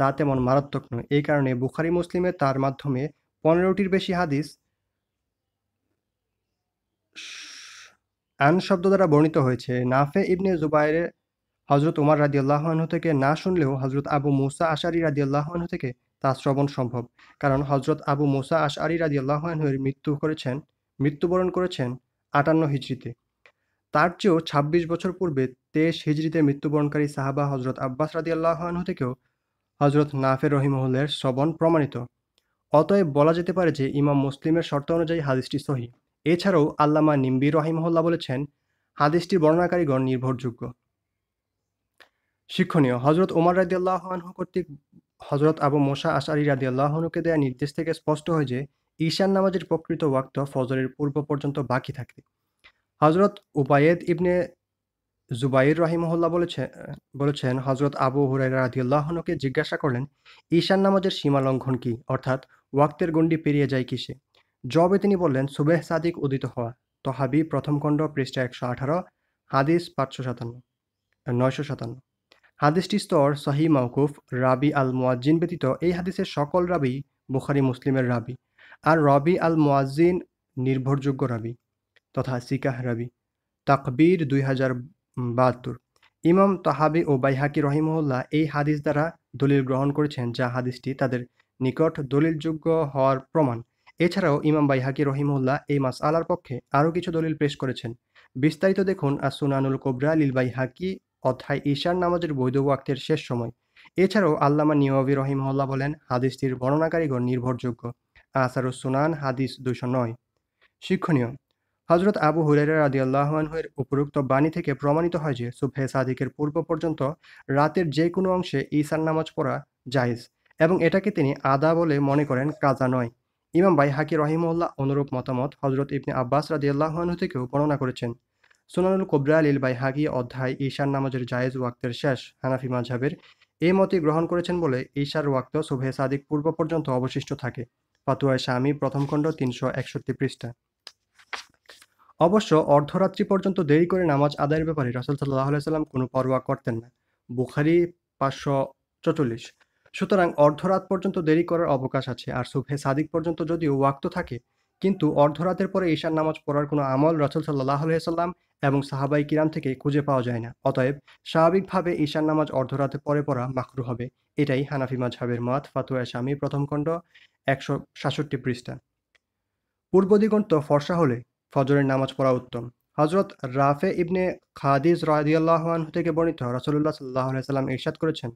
তা তেমন মারাত্মক নয় এই কারণে বুখারি মুসলিমে তার মাধ্যমে পনেরোটির বেশি হাদিস আন শব্দ দ্বারা বর্ণিত হয়েছে নাফে ইবনে জুবাইরে হজরত উমার রাজি আল্লাহন থেকে না শুনলেও হজরত আবু মুসা আশারি রাজি আল্লাহন থেকে তা শ্রবণ সম্ভব কারণ হজরত আবু মুসা আশারি রাজি আল্লাহনহের মৃত্যু করেছেন মৃত্যুবরণ করেছেন আটান্ন হিজড়িতে তার চেয়েও ছাব্বিশ বছর পূর্বে তেইশ হিজড়িতে মৃত্যুবরণকারী সাহাবা হজরত আব্বাস রাজি আল্লাহন থেকেও হজরত নাফের রহিমহলের শ্রবণ প্রমাণিত অতএব বলা যেতে পারে যে ইমাম মুসলিমের শর্ত অনুযায়ী হাদিসটি সহি এছাড়াও আল্লামা নিম্বি রহিমহল্লা বলেছেন হাদিসটি বর্ণনাকারীগণ নির্ভরযোগ্য শিক্ষণীয় হজরত উমার রাদিয়াল্লাহ আনহু কর্তৃক হজরত আবু মোসা আশারি আল্লাহনুকে দেয়া নির্দেশ থেকে স্পষ্ট হয় যে ঈশান নামাজের প্রকৃত ওয়াক্ত ফজরের পূর্ব পর্যন্ত বাকি থাকে হজরত উবায়েদ ইবনে জুবাইর রাহিমহল্লা বলেছে বলেছেন হজরত আবু হুরাইরা রাধিউল্লাহনকে জিজ্ঞাসা করলেন ঈশান নামাজের সীমা লঙ্ঘন কি অর্থাৎ ওয়াক্তের গণ্ডি পেরিয়ে যায় কিসে জবে তিনি বললেন সুবেহ সাদিক উদিত হওয়া তহাবি প্রথম খণ্ড পৃষ্ঠা একশো আঠারো হাদিস পাঁচশো সাতান্ন নয়শো সাতান্ন হাদিসটি স্তর সহি মাউকুফ রাবি আল মুয়াজ্জিন ব্যতীত এই হাদিসের সকল রাবি বুখারি মুসলিমের রাবি আর রবি আল মুয়াজ্জিন নির্ভরযোগ্য রাবি তথা সিকাহ রাবি তাকবীর দুই হাজার বাহাত্তর ইমাম তাহাবি ও বাইহাকি রহিমহল্লা এই হাদিস দ্বারা দলিল গ্রহণ করেছেন যা হাদিসটি তাদের নিকট দলিলযোগ্য হওয়ার প্রমাণ এছাড়াও ইমাম বাইহাকি রহিমহল্লা এই মাস আলার পক্ষে আরও কিছু দলিল পেশ করেছেন বিস্তারিত দেখুন আসুনানুল কোবরা লিল বাইহাকি অথায় ঈশার নামাজের বৈধ ওয়াক্তের শেষ সময় এছাড়াও আল্লামা নিয়বি রহিমহল্লা বলেন হাদিসটির বর্ণনাকারীগণ নির্ভরযোগ্য আসারুসুনান সুনান হাদিস দুশো নয় শিক্ষণীয় হজরত আবু হুরাইরা রাদি আল্লাহানহের উপরুক্ত বাণী থেকে প্রমাণিত হয় যে সুফে সাদিকের পূর্ব পর্যন্ত রাতের যে কোনো অংশে ঈশার নামাজ পড়া জায়েজ এবং এটাকে তিনি আদা বলে মনে করেন কাজা নয় ইমাম বাই হাকি রহিমউল্লাহ অনুরূপ মতামত হজরত ইবনে আব্বাস রাদি আল্লাহন থেকেও বর্ণনা করেছেন সোনানুল কোবরা আলীল বাই হাকি অধ্যায় ঈশার নামাজের জায়েজ ওয়াক্তের শেষ হানাফি মাঝাবের এই মতই গ্রহণ করেছেন বলে ঈশার ওয়াক্ত সুভে সাদিক পূর্ব পর্যন্ত অবশিষ্ট থাকে ফাতুয়া স্বামী প্রথম খণ্ড তিনশো একষট্টি পৃষ্ঠা অবশ্য অর্ধরাত্রি পর্যন্ত দেরি করে নামাজ আদায়ের ব্যাপারে রাসুল সাল্লাহ সাল্লাম কোনো পরোয়া করতেন না বুখারি পাঁচশো চচল্লিশ সুতরাং অর্ধরাত পর্যন্ত দেরি করার অবকাশ আছে আর সুফে সাদিক পর্যন্ত যদিও ওয়াক্ত থাকে কিন্তু অর্ধরাতের পরে ঈশার নামাজ পড়ার কোনো আমল রাসুল সাল্লাহ সাল্লাম এবং সাহাবাই কিরাম থেকে খুঁজে পাওয়া যায় না অতএব স্বাভাবিকভাবে ঈশার নামাজ অর্ধরাতে পরে পড়া মাকরু হবে এটাই হানাফি মাঝহাবের মত ফাতুয়া স্বামী প্রথম খণ্ড একশো সাতষট্টি পৃষ্ঠা পূর্বদিগন্ত ফর্সা হলে ফজরের নামাজ পড়া উত্তম হজরত রাফে ইবনে খাদিজ রাজিয়াল্লাহ থেকে বর্ণিত রাসুল্লাহ সাল্লাহ সাল্লাম ইরশাদ করেছেন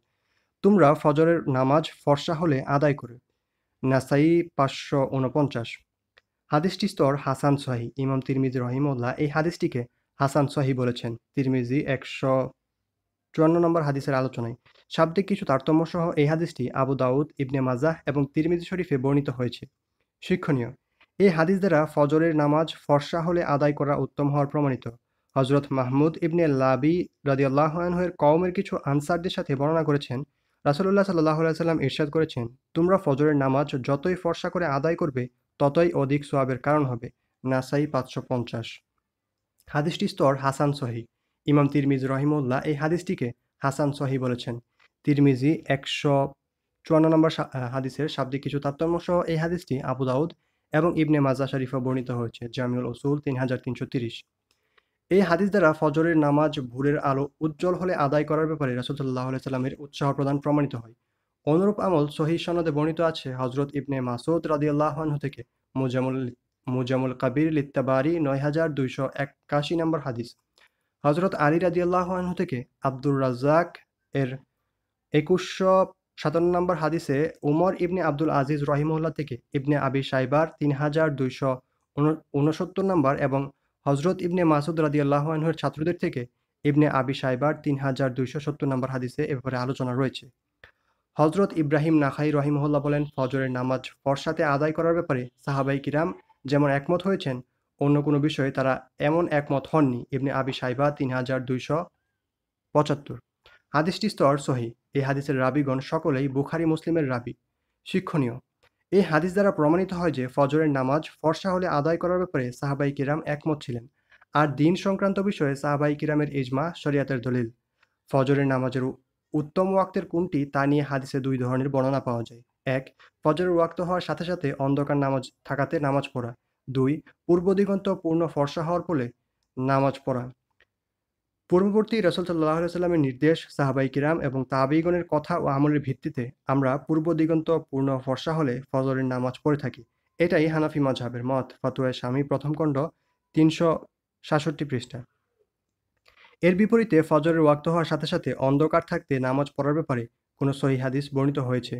তোমরা ফজরের নামাজ ফর্সা হলে আদায় করে নাসাই পাঁচশো উনপঞ্চাশ হাদিসটি স্তর হাসান সহি ইমাম তিরমিজি রহিমুল্লাহ এই হাদিসটিকে হাসান সহি বলেছেন তিরমিজি একশো চুয়ান্ন নম্বর হাদিসের আলোচনায় শাব্দিক কিছু তারতম্য সহ এই হাদিসটি আবু দাউদ ইবনে মাজাহ এবং তিরমিজি শরীফে বর্ণিত হয়েছে শিক্ষণীয় এই হাদিস দ্বারা ফজরের নামাজ ফর্সা হলে আদায় করা উত্তম হওয়ার প্রমাণিত হজরত মাহমুদ ইবনে লাবি রাজিউল্লাহনহের কওমের কিছু আনসারদের সাথে বর্ণনা করেছেন রাসুল্লাহ সাল্লাহ সাল্লাম ইরশাদ করেছেন তোমরা ফজরের নামাজ যতই ফর্সা করে আদায় করবে ততই অধিক সোয়াবের কারণ হবে নাসাই পাঁচশো পঞ্চাশ হাদিসটি স্তর হাসান সহি ইমাম তিরমিজ রহিমুল্লাহ এই হাদিসটিকে হাসান সহি বলেছেন তিরমিজি একশো চুয়ান্ন নম্বর হাদিসের শাব্দিক কিছু তারতম্য সহ এই হাদিসটি আবু দাউদ এবং ইবনে মাজা শরীফা বর্ণিত হয়েছে জামিউল ওসুল তিন হাজার তিনশো তিরিশ এই হাদিস দ্বারা ফজরের নামাজ ভোরের আলো উজ্জ্বল হলে আদায় করার ব্যাপারে রাসুল্লাহ সাল্লামের উৎসাহ প্রদান প্রমাণিত হয় অনুরূপ আমল সহি সনদে বর্ণিত আছে হজরত ইবনে মাসুদ আল্লাহন থেকে মুজামুল মুজামুল কাবির লিত্তাবারি নয় হাজার দুইশো একাশি নম্বর হাদিস হজরত আলী আল্লাহন থেকে আব্দুর রাজাক এর একুশশো সাতান্ন নম্বর হাদিসে উমর ইবনে আব্দুল আজিজ রহিমুল্লাহ থেকে ইবনে আবি সাইবার তিন হাজার দুইশো ঊনসত্তর নম্বর এবং হজরত ইবনে মাসুদ রাদি আল্লাহনহর ছাত্রদের থেকে ইবনে আবি সাইবার তিন হাজার দুইশো সত্তর নম্বর হাদিসে এ ব্যাপারে আলোচনা রয়েছে হজরত ইব্রাহিম নাখাই রহিমহল্লা বলেন ফজরের নামাজ ফরসাতে আদায় করার ব্যাপারে সাহাবাই কিরাম যেমন একমত হয়েছেন অন্য কোনো বিষয়ে তারা এমন একমত হননি ইবনে আবি সাইবা তিন হাজার দুইশো পঁচাত্তর হাদিসটি স্তর সহি এই হাদিসের রাবিগণ সকলেই বুখারি মুসলিমের রাবি শিক্ষণীয় এই হাদিস দ্বারা প্রমাণিত হয় যে ফজরের নামাজ ফর্সা হলে আদায় করার ব্যাপারে সাহাবাই কিরাম একমত ছিলেন আর দিন সংক্রান্ত বিষয়ে সাহাবাই কিরামের ইজমা শরিয়াতের দলিল ফজরের নামাজের উত্তম ওয়াক্তের কোনটি তা নিয়ে হাদিসে দুই ধরনের বর্ণনা পাওয়া যায় এক ফজরের ওয়াক্ত হওয়ার সাথে সাথে অন্ধকার নামাজ থাকাতে নামাজ পড়া দুই পূর্ব দিগন্ত পূর্ণ ফর্সা হওয়ার ফলে নামাজ পড়া পূর্ববর্তী রসলতুল্লাহ সাল্লামের নির্দেশ সাহাবাই কিরাম এবং তাবিগণের কথা ও আমলের ভিত্তিতে আমরা পূর্ব দিগন্ত পূর্ণ ফর্সা হলে ফজরের নামাজ পড়ে থাকি এটাই হানাফি মাঝহাবের মত ফতোয়া স্বামী প্রথম খণ্ড তিনশো সাতষট্টি পৃষ্ঠা এর বিপরীতে ফজরের ওয়াক্ত হওয়ার সাথে সাথে অন্ধকার থাকতে নামাজ পড়ার ব্যাপারে কোনো সহি হাদিস বর্ণিত হয়েছে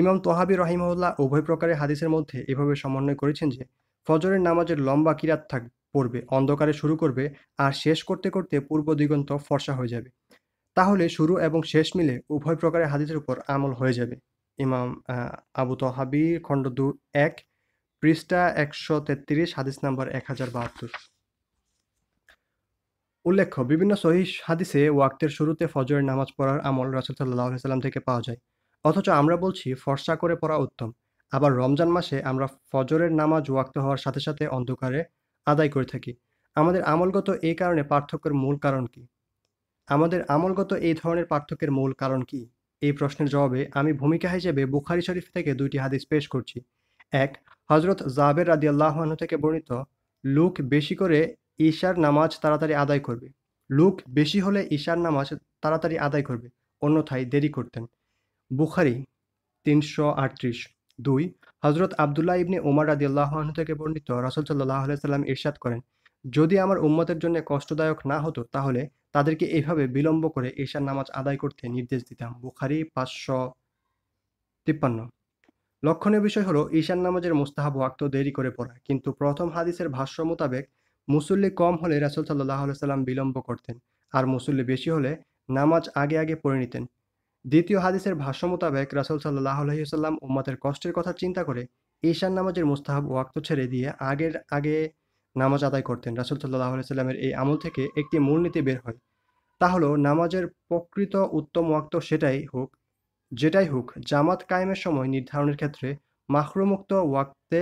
ইমাম তোহাবি রহিমউল্লাহ উভয় প্রকারের হাদিসের মধ্যে এভাবে সমন্বয় করেছেন যে ফজরের নামাজের লম্বা কিরাত থাক পড়বে অন্ধকারে শুরু করবে আর শেষ করতে করতে পূর্ব দিগন্ত ফর্সা হয়ে যাবে তাহলে শুরু এবং শেষ মিলে উভয় প্রকারের হাদিসের উপর আমল হয়ে যাবে ইমাম আবু তহাবি খণ্ড দু এক পৃষ্ঠা একশো তেত্রিশ হাদিস নাম্বার এক হাজার বাহাত্তর উল্লেখ্য বিভিন্ন সহি হাদিসে ওয়াক্তের শুরুতে ফজরের নামাজ পড়ার আমল রাসুল সাল্লাহ সাল্লাম থেকে পাওয়া যায় অথচ আমরা বলছি ফর্সা করে পড়া উত্তম আবার রমজান মাসে আমরা ফজরের নামাজ ওয়াক্ত হওয়ার সাথে সাথে অন্ধকারে আদায় করে থাকি আমাদের আমলগত এই কারণে পার্থক্যের মূল কারণ কি আমাদের আমলগত এই ধরনের পার্থক্যের মূল কারণ কি এই প্রশ্নের জবাবে আমি ভূমিকা হিসেবে বুখারি শরীফ থেকে দুইটি হাদিস পেশ করছি এক হজরত জাবের রাদি আল্লাহানু থেকে বর্ণিত লুক বেশি করে ঈশার নামাজ তাড়াতাড়ি আদায় করবে লুক বেশি হলে ঈশার নামাজ তাড়াতাড়ি আদায় করবে অন্যথায় দেরি করতেন বুখারি তিনশো আটত্রিশ দুই হজরত আবদুল্লাহ ইবনে ওমর রাদিল্লাহন থেকে বর্ণিত রাসুল সাল্লাহ সাল্লাম ইরশাদ করেন যদি আমার উম্মতের জন্য কষ্টদায়ক না হতো তাহলে তাদেরকে এইভাবে বিলম্ব করে ঈশার নামাজ আদায় করতে নির্দেশ দিতাম বুখারি পাঁচশো তিপ্পান্ন লক্ষণীয় বিষয় হলো ঈশান নামাজের মুস্তাহাব ওয়াক্ত দেরি করে পড়া কিন্তু প্রথম হাদিসের ভাষ্য মোতাবেক মুসল্লি কম হলে রাসুল সাল্লাহ সাল্লাম বিলম্ব করতেন আর মুসল্লি বেশি হলে নামাজ আগে আগে পড়ে নিতেন দ্বিতীয় হাদিসের ভাষ্য মোতাবেক রাসুল সাল্লাহ আলহিহাল্লাম উম্মাদের কষ্টের কথা চিন্তা করে ঈশান নামাজের মুস্তাহাব ওয়াক্ত ছেড়ে দিয়ে আগের আগে নামাজ আদায় করতেন রাসুল সাল্লাহ আলাইস্লামের এই আমল থেকে একটি মূলনীতি বের হয় তা হলো নামাজের প্রকৃত উত্তম ওয়াক্ত সেটাই হোক যেটাই হোক জামাত কায়েমের সময় নির্ধারণের ক্ষেত্রে মাখরুমুক্ত ওয়াক্তে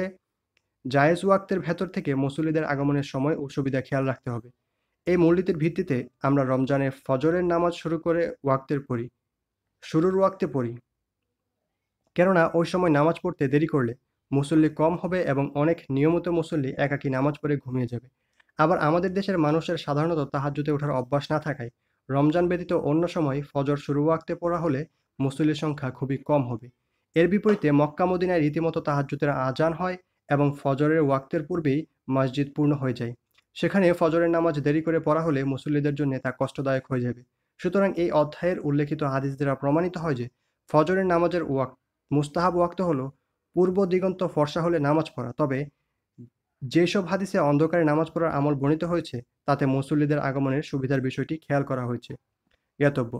জায়েজ ওয়াক্তের ভেতর থেকে মুসলিদের আগমনের সময় ও সুবিধা খেয়াল রাখতে হবে এই মূলনীতির ভিত্তিতে আমরা রমজানের ফজরের নামাজ শুরু করে ওয়াক্তের পড়ি শুরুর ওয়াক্তে পড়ি কেননা ওই সময় নামাজ পড়তে দেরি করলে মুসল্লি কম হবে এবং অনেক নিয়মিত মুসল্লি একাকি নামাজ পড়ে ঘুমিয়ে যাবে আবার আমাদের দেশের মানুষের সাধারণত তাহাজ্যতে ওঠার অভ্যাস না থাকায় রমজান ব্যতীত অন্য সময় ফজর শুরু ওয়াক্তে পড়া হলে মুসল্লির সংখ্যা খুবই কম হবে এর বিপরীতে মক্কা মদিনায় রীতিমতো তাহাজ্যতের আজান হয় এবং ফজরের ওয়াক্তের পূর্বেই মসজিদ পূর্ণ হয়ে যায় সেখানে ফজরের নামাজ দেরি করে পড়া হলে মুসল্লিদের জন্য তা কষ্টদায়ক হয়ে যাবে সুতরাং এই অধ্যায়ের উল্লেখিত হাদিস দ্বারা প্রমাণিত হয় যে ফজরের নামাজের ওয়াক মুস্তাহাব ওয়াক্ত হল পূর্ব দিগন্ত ফর্সা হলে নামাজ পড়া তবে যেসব হাদিসে অন্ধকারে নামাজ পড়ার আমল বর্ণিত হয়েছে তাতে মুসল্লিদের আগমনের সুবিধার বিষয়টি খেয়াল করা হয়েছে জ্ঞাতব্য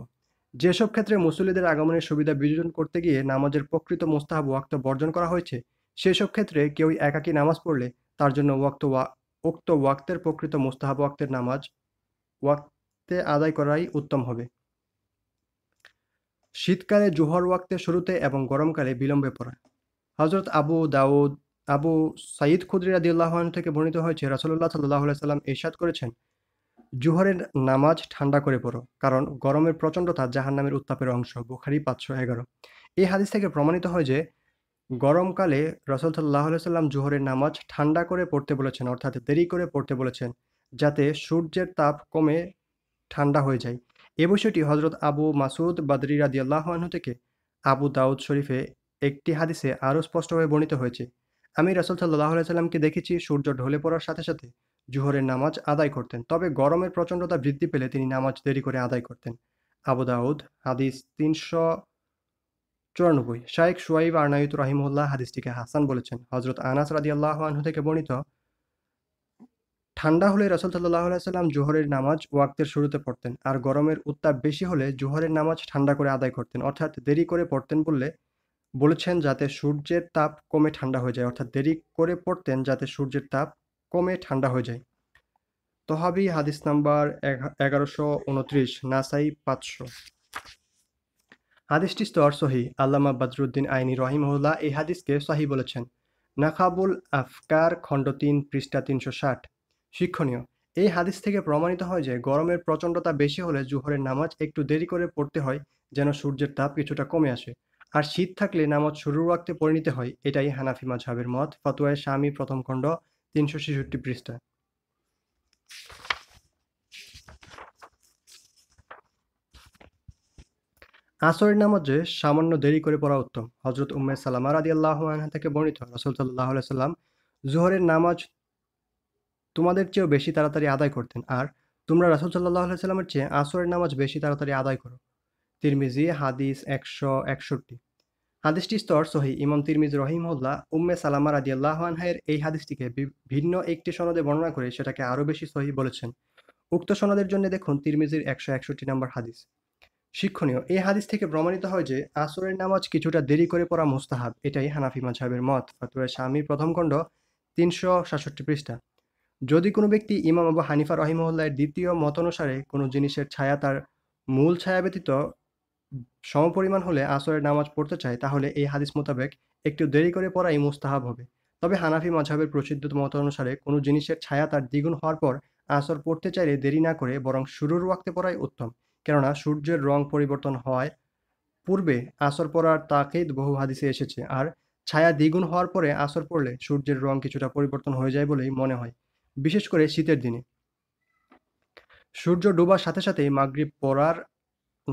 যেসব ক্ষেত্রে মুসল্লিদের আগমনের সুবিধা বিযোজন করতে গিয়ে নামাজের প্রকৃত মোস্তাহাব ওয়াক্ত বর্জন করা হয়েছে সেসব ক্ষেত্রে কেউ একাকী নামাজ পড়লে তার জন্য ওয়াক্ত ওয়া উক্ত ওয়াক্তের প্রকৃত মোস্তাহাব ওয়াক্তের নামাজ ওয়াক্ত ওয়াক্তে আদায় করাই উত্তম হবে শীতকালে জোহর ওয়াক্তে শুরুতে এবং গরমকালে বিলম্বে পড়া হজরত আবু দাউদ আবু সাঈদ খুদ্রির রাদিউল্লাহন থেকে বর্ণিত হয়েছে রাসুল্লাহ সাল্লাহ সাল্লাম ইরশাদ করেছেন জুহরের নামাজ ঠান্ডা করে পড়ো কারণ গরমের প্রচণ্ডতা জাহান্নামের উত্তাপের অংশ বুখারি পাঁচশো এগারো এই হাদিস থেকে প্রমাণিত হয় যে গরমকালে রসল সাল্লাহ সাল্লাম জোহরের নামাজ ঠান্ডা করে পড়তে বলেছেন অর্থাৎ দেরি করে পড়তে বলেছেন যাতে সূর্যের তাপ কমে ঠান্ডা হয়ে যায় এ বিষয়টি হজরত আবু মাসুদ বাদরি রাদি আল্লাহন থেকে আবু দাউদ শরীফে একটি হাদিসে আরও স্পষ্টভাবে বর্ণিত হয়েছে আমি রসুল সাল্লাহ সাল্লামকে দেখেছি সূর্য ঢলে পড়ার সাথে সাথে জোহরের নামাজ আদায় করতেন তবে গরমের প্রচণ্ডতা বৃদ্ধি পেলে তিনি নামাজ দেরি করে আদায় করতেন আবু দাউদ হাদিস তিনশো চুরানব্বই শাইক সোয়াইব আর্নায়ুত রাহিমুল্লাহ হাদিসটিকে হাসান বলেছেন হজরত আনাস রাদি আল্লাহ থেকে বর্ণিত ঠান্ডা হলে রসুল সাল্লাহ সাল্লাম জোহরের নামাজ ওয়াক্তের শুরুতে পড়তেন আর গরমের উত্তাপ বেশি হলে জোহরের নামাজ ঠান্ডা করে আদায় করতেন অর্থাৎ দেরি করে পড়তেন বললে বলেছেন যাতে সূর্যের তাপ কমে ঠান্ডা হয়ে যায় অর্থাৎ দেরি করে পড়তেন যাতে সূর্যের তাপ কমে ঠান্ডা হয়ে যায় তহাবি হাদিস নাম্বার এগারোশো উনত্রিশ নাসাই পাঁচশো হাদিসটি স্তর সহি আল্লামা বদরুদ্দিন আইনি রহিমহুল্লাহ এই হাদিসকে সহি বলেছেন নাখাবুল আফকার খণ্ড তিন পৃষ্ঠা তিনশো ষাট শিক্ষণীয় এই হাদিস থেকে প্রমাণিত হয় যে গরমের প্রচণ্ডতা বেশি হলে জুহরের নামাজ একটু দেরি করে পড়তে হয় যেন সূর্যের তাপ কিছুটা কমে আসে আর শীত থাকলে নামাজ শুরুর ওয়াক্তে পরিণত হয় এটাই হানাফি মাঝহাবের মত ফতোয়ায় স্বামী প্রথম খণ্ড তিনশো ছেষট্টি পৃষ্ঠা আসরের নামাজে সামান্য দেরি করে পড়া উত্তম হজরত উম্মে সালামা রাদি আল্লাহ থেকে বর্ণিত রসুল সাল্লাহ সাল্লাম জোহরের নামাজ তোমাদের চেয়েও বেশি তাড়াতাড়ি আদায় করতেন আর তোমরা রাসুল সাল্লাহ সাল্লামের চেয়ে আসরের নামাজ বেশি তাড়াতাড়ি আদায় করো তিরমিজি হাদিস একশো একষট্টি হাদিসটি স্তর সহি ইমাম তিরমিজ রহিমহল্লা উম্মে সালামা রাজি আল্লাহ আনহায়ের এই হাদিসটিকে ভিন্ন একটি সনদে বর্ণনা করে সেটাকে আরও বেশি সহি বলেছেন উক্ত সনদের জন্য দেখুন তিরমিজির একশো একষট্টি নম্বর হাদিস শিক্ষণীয় এই হাদিস থেকে প্রমাণিত হয় যে আসরের নামাজ কিছুটা দেরি করে পড়া মোস্তাহাব এটাই হানাফি মাঝাবের মত ফাতুয়া স্বামীর প্রথম খণ্ড তিনশো সাতষট্টি পৃষ্ঠা যদি কোনো ব্যক্তি ইমাম আবু হানিফা রহিমহল্লার দ্বিতীয় মত অনুসারে কোনো জিনিসের ছায়া তার মূল ছায়া ব্যতীত সমপরিমাণ হলে আসরের নামাজ পড়তে চায় তাহলে এই হাদিস মোতাবেক একটু দেরি করে পড়াই মুস্তাহাব হবে তবে হানাফি মাঝহের প্রসিদ্ধ মত অনুসারে কোনো জিনিসের ছায়া তার দ্বিগুণ হওয়ার পর আসর পড়তে চাইলে দেরি না করে বরং শুরুর ওয়াক্তে পড়াই উত্তম কেননা সূর্যের রং পরিবর্তন হয় পূর্বে আসর পড়ার তাকে বহু হাদিসে এসেছে আর ছায়া দ্বিগুণ হওয়ার পরে আসর পড়লে সূর্যের রং কিছুটা পরিবর্তন হয়ে যায় বলেই মনে হয় বিশেষ করে শীতের দিনে সূর্য ডোবার সাথে সাথে মাগরীব পড়ার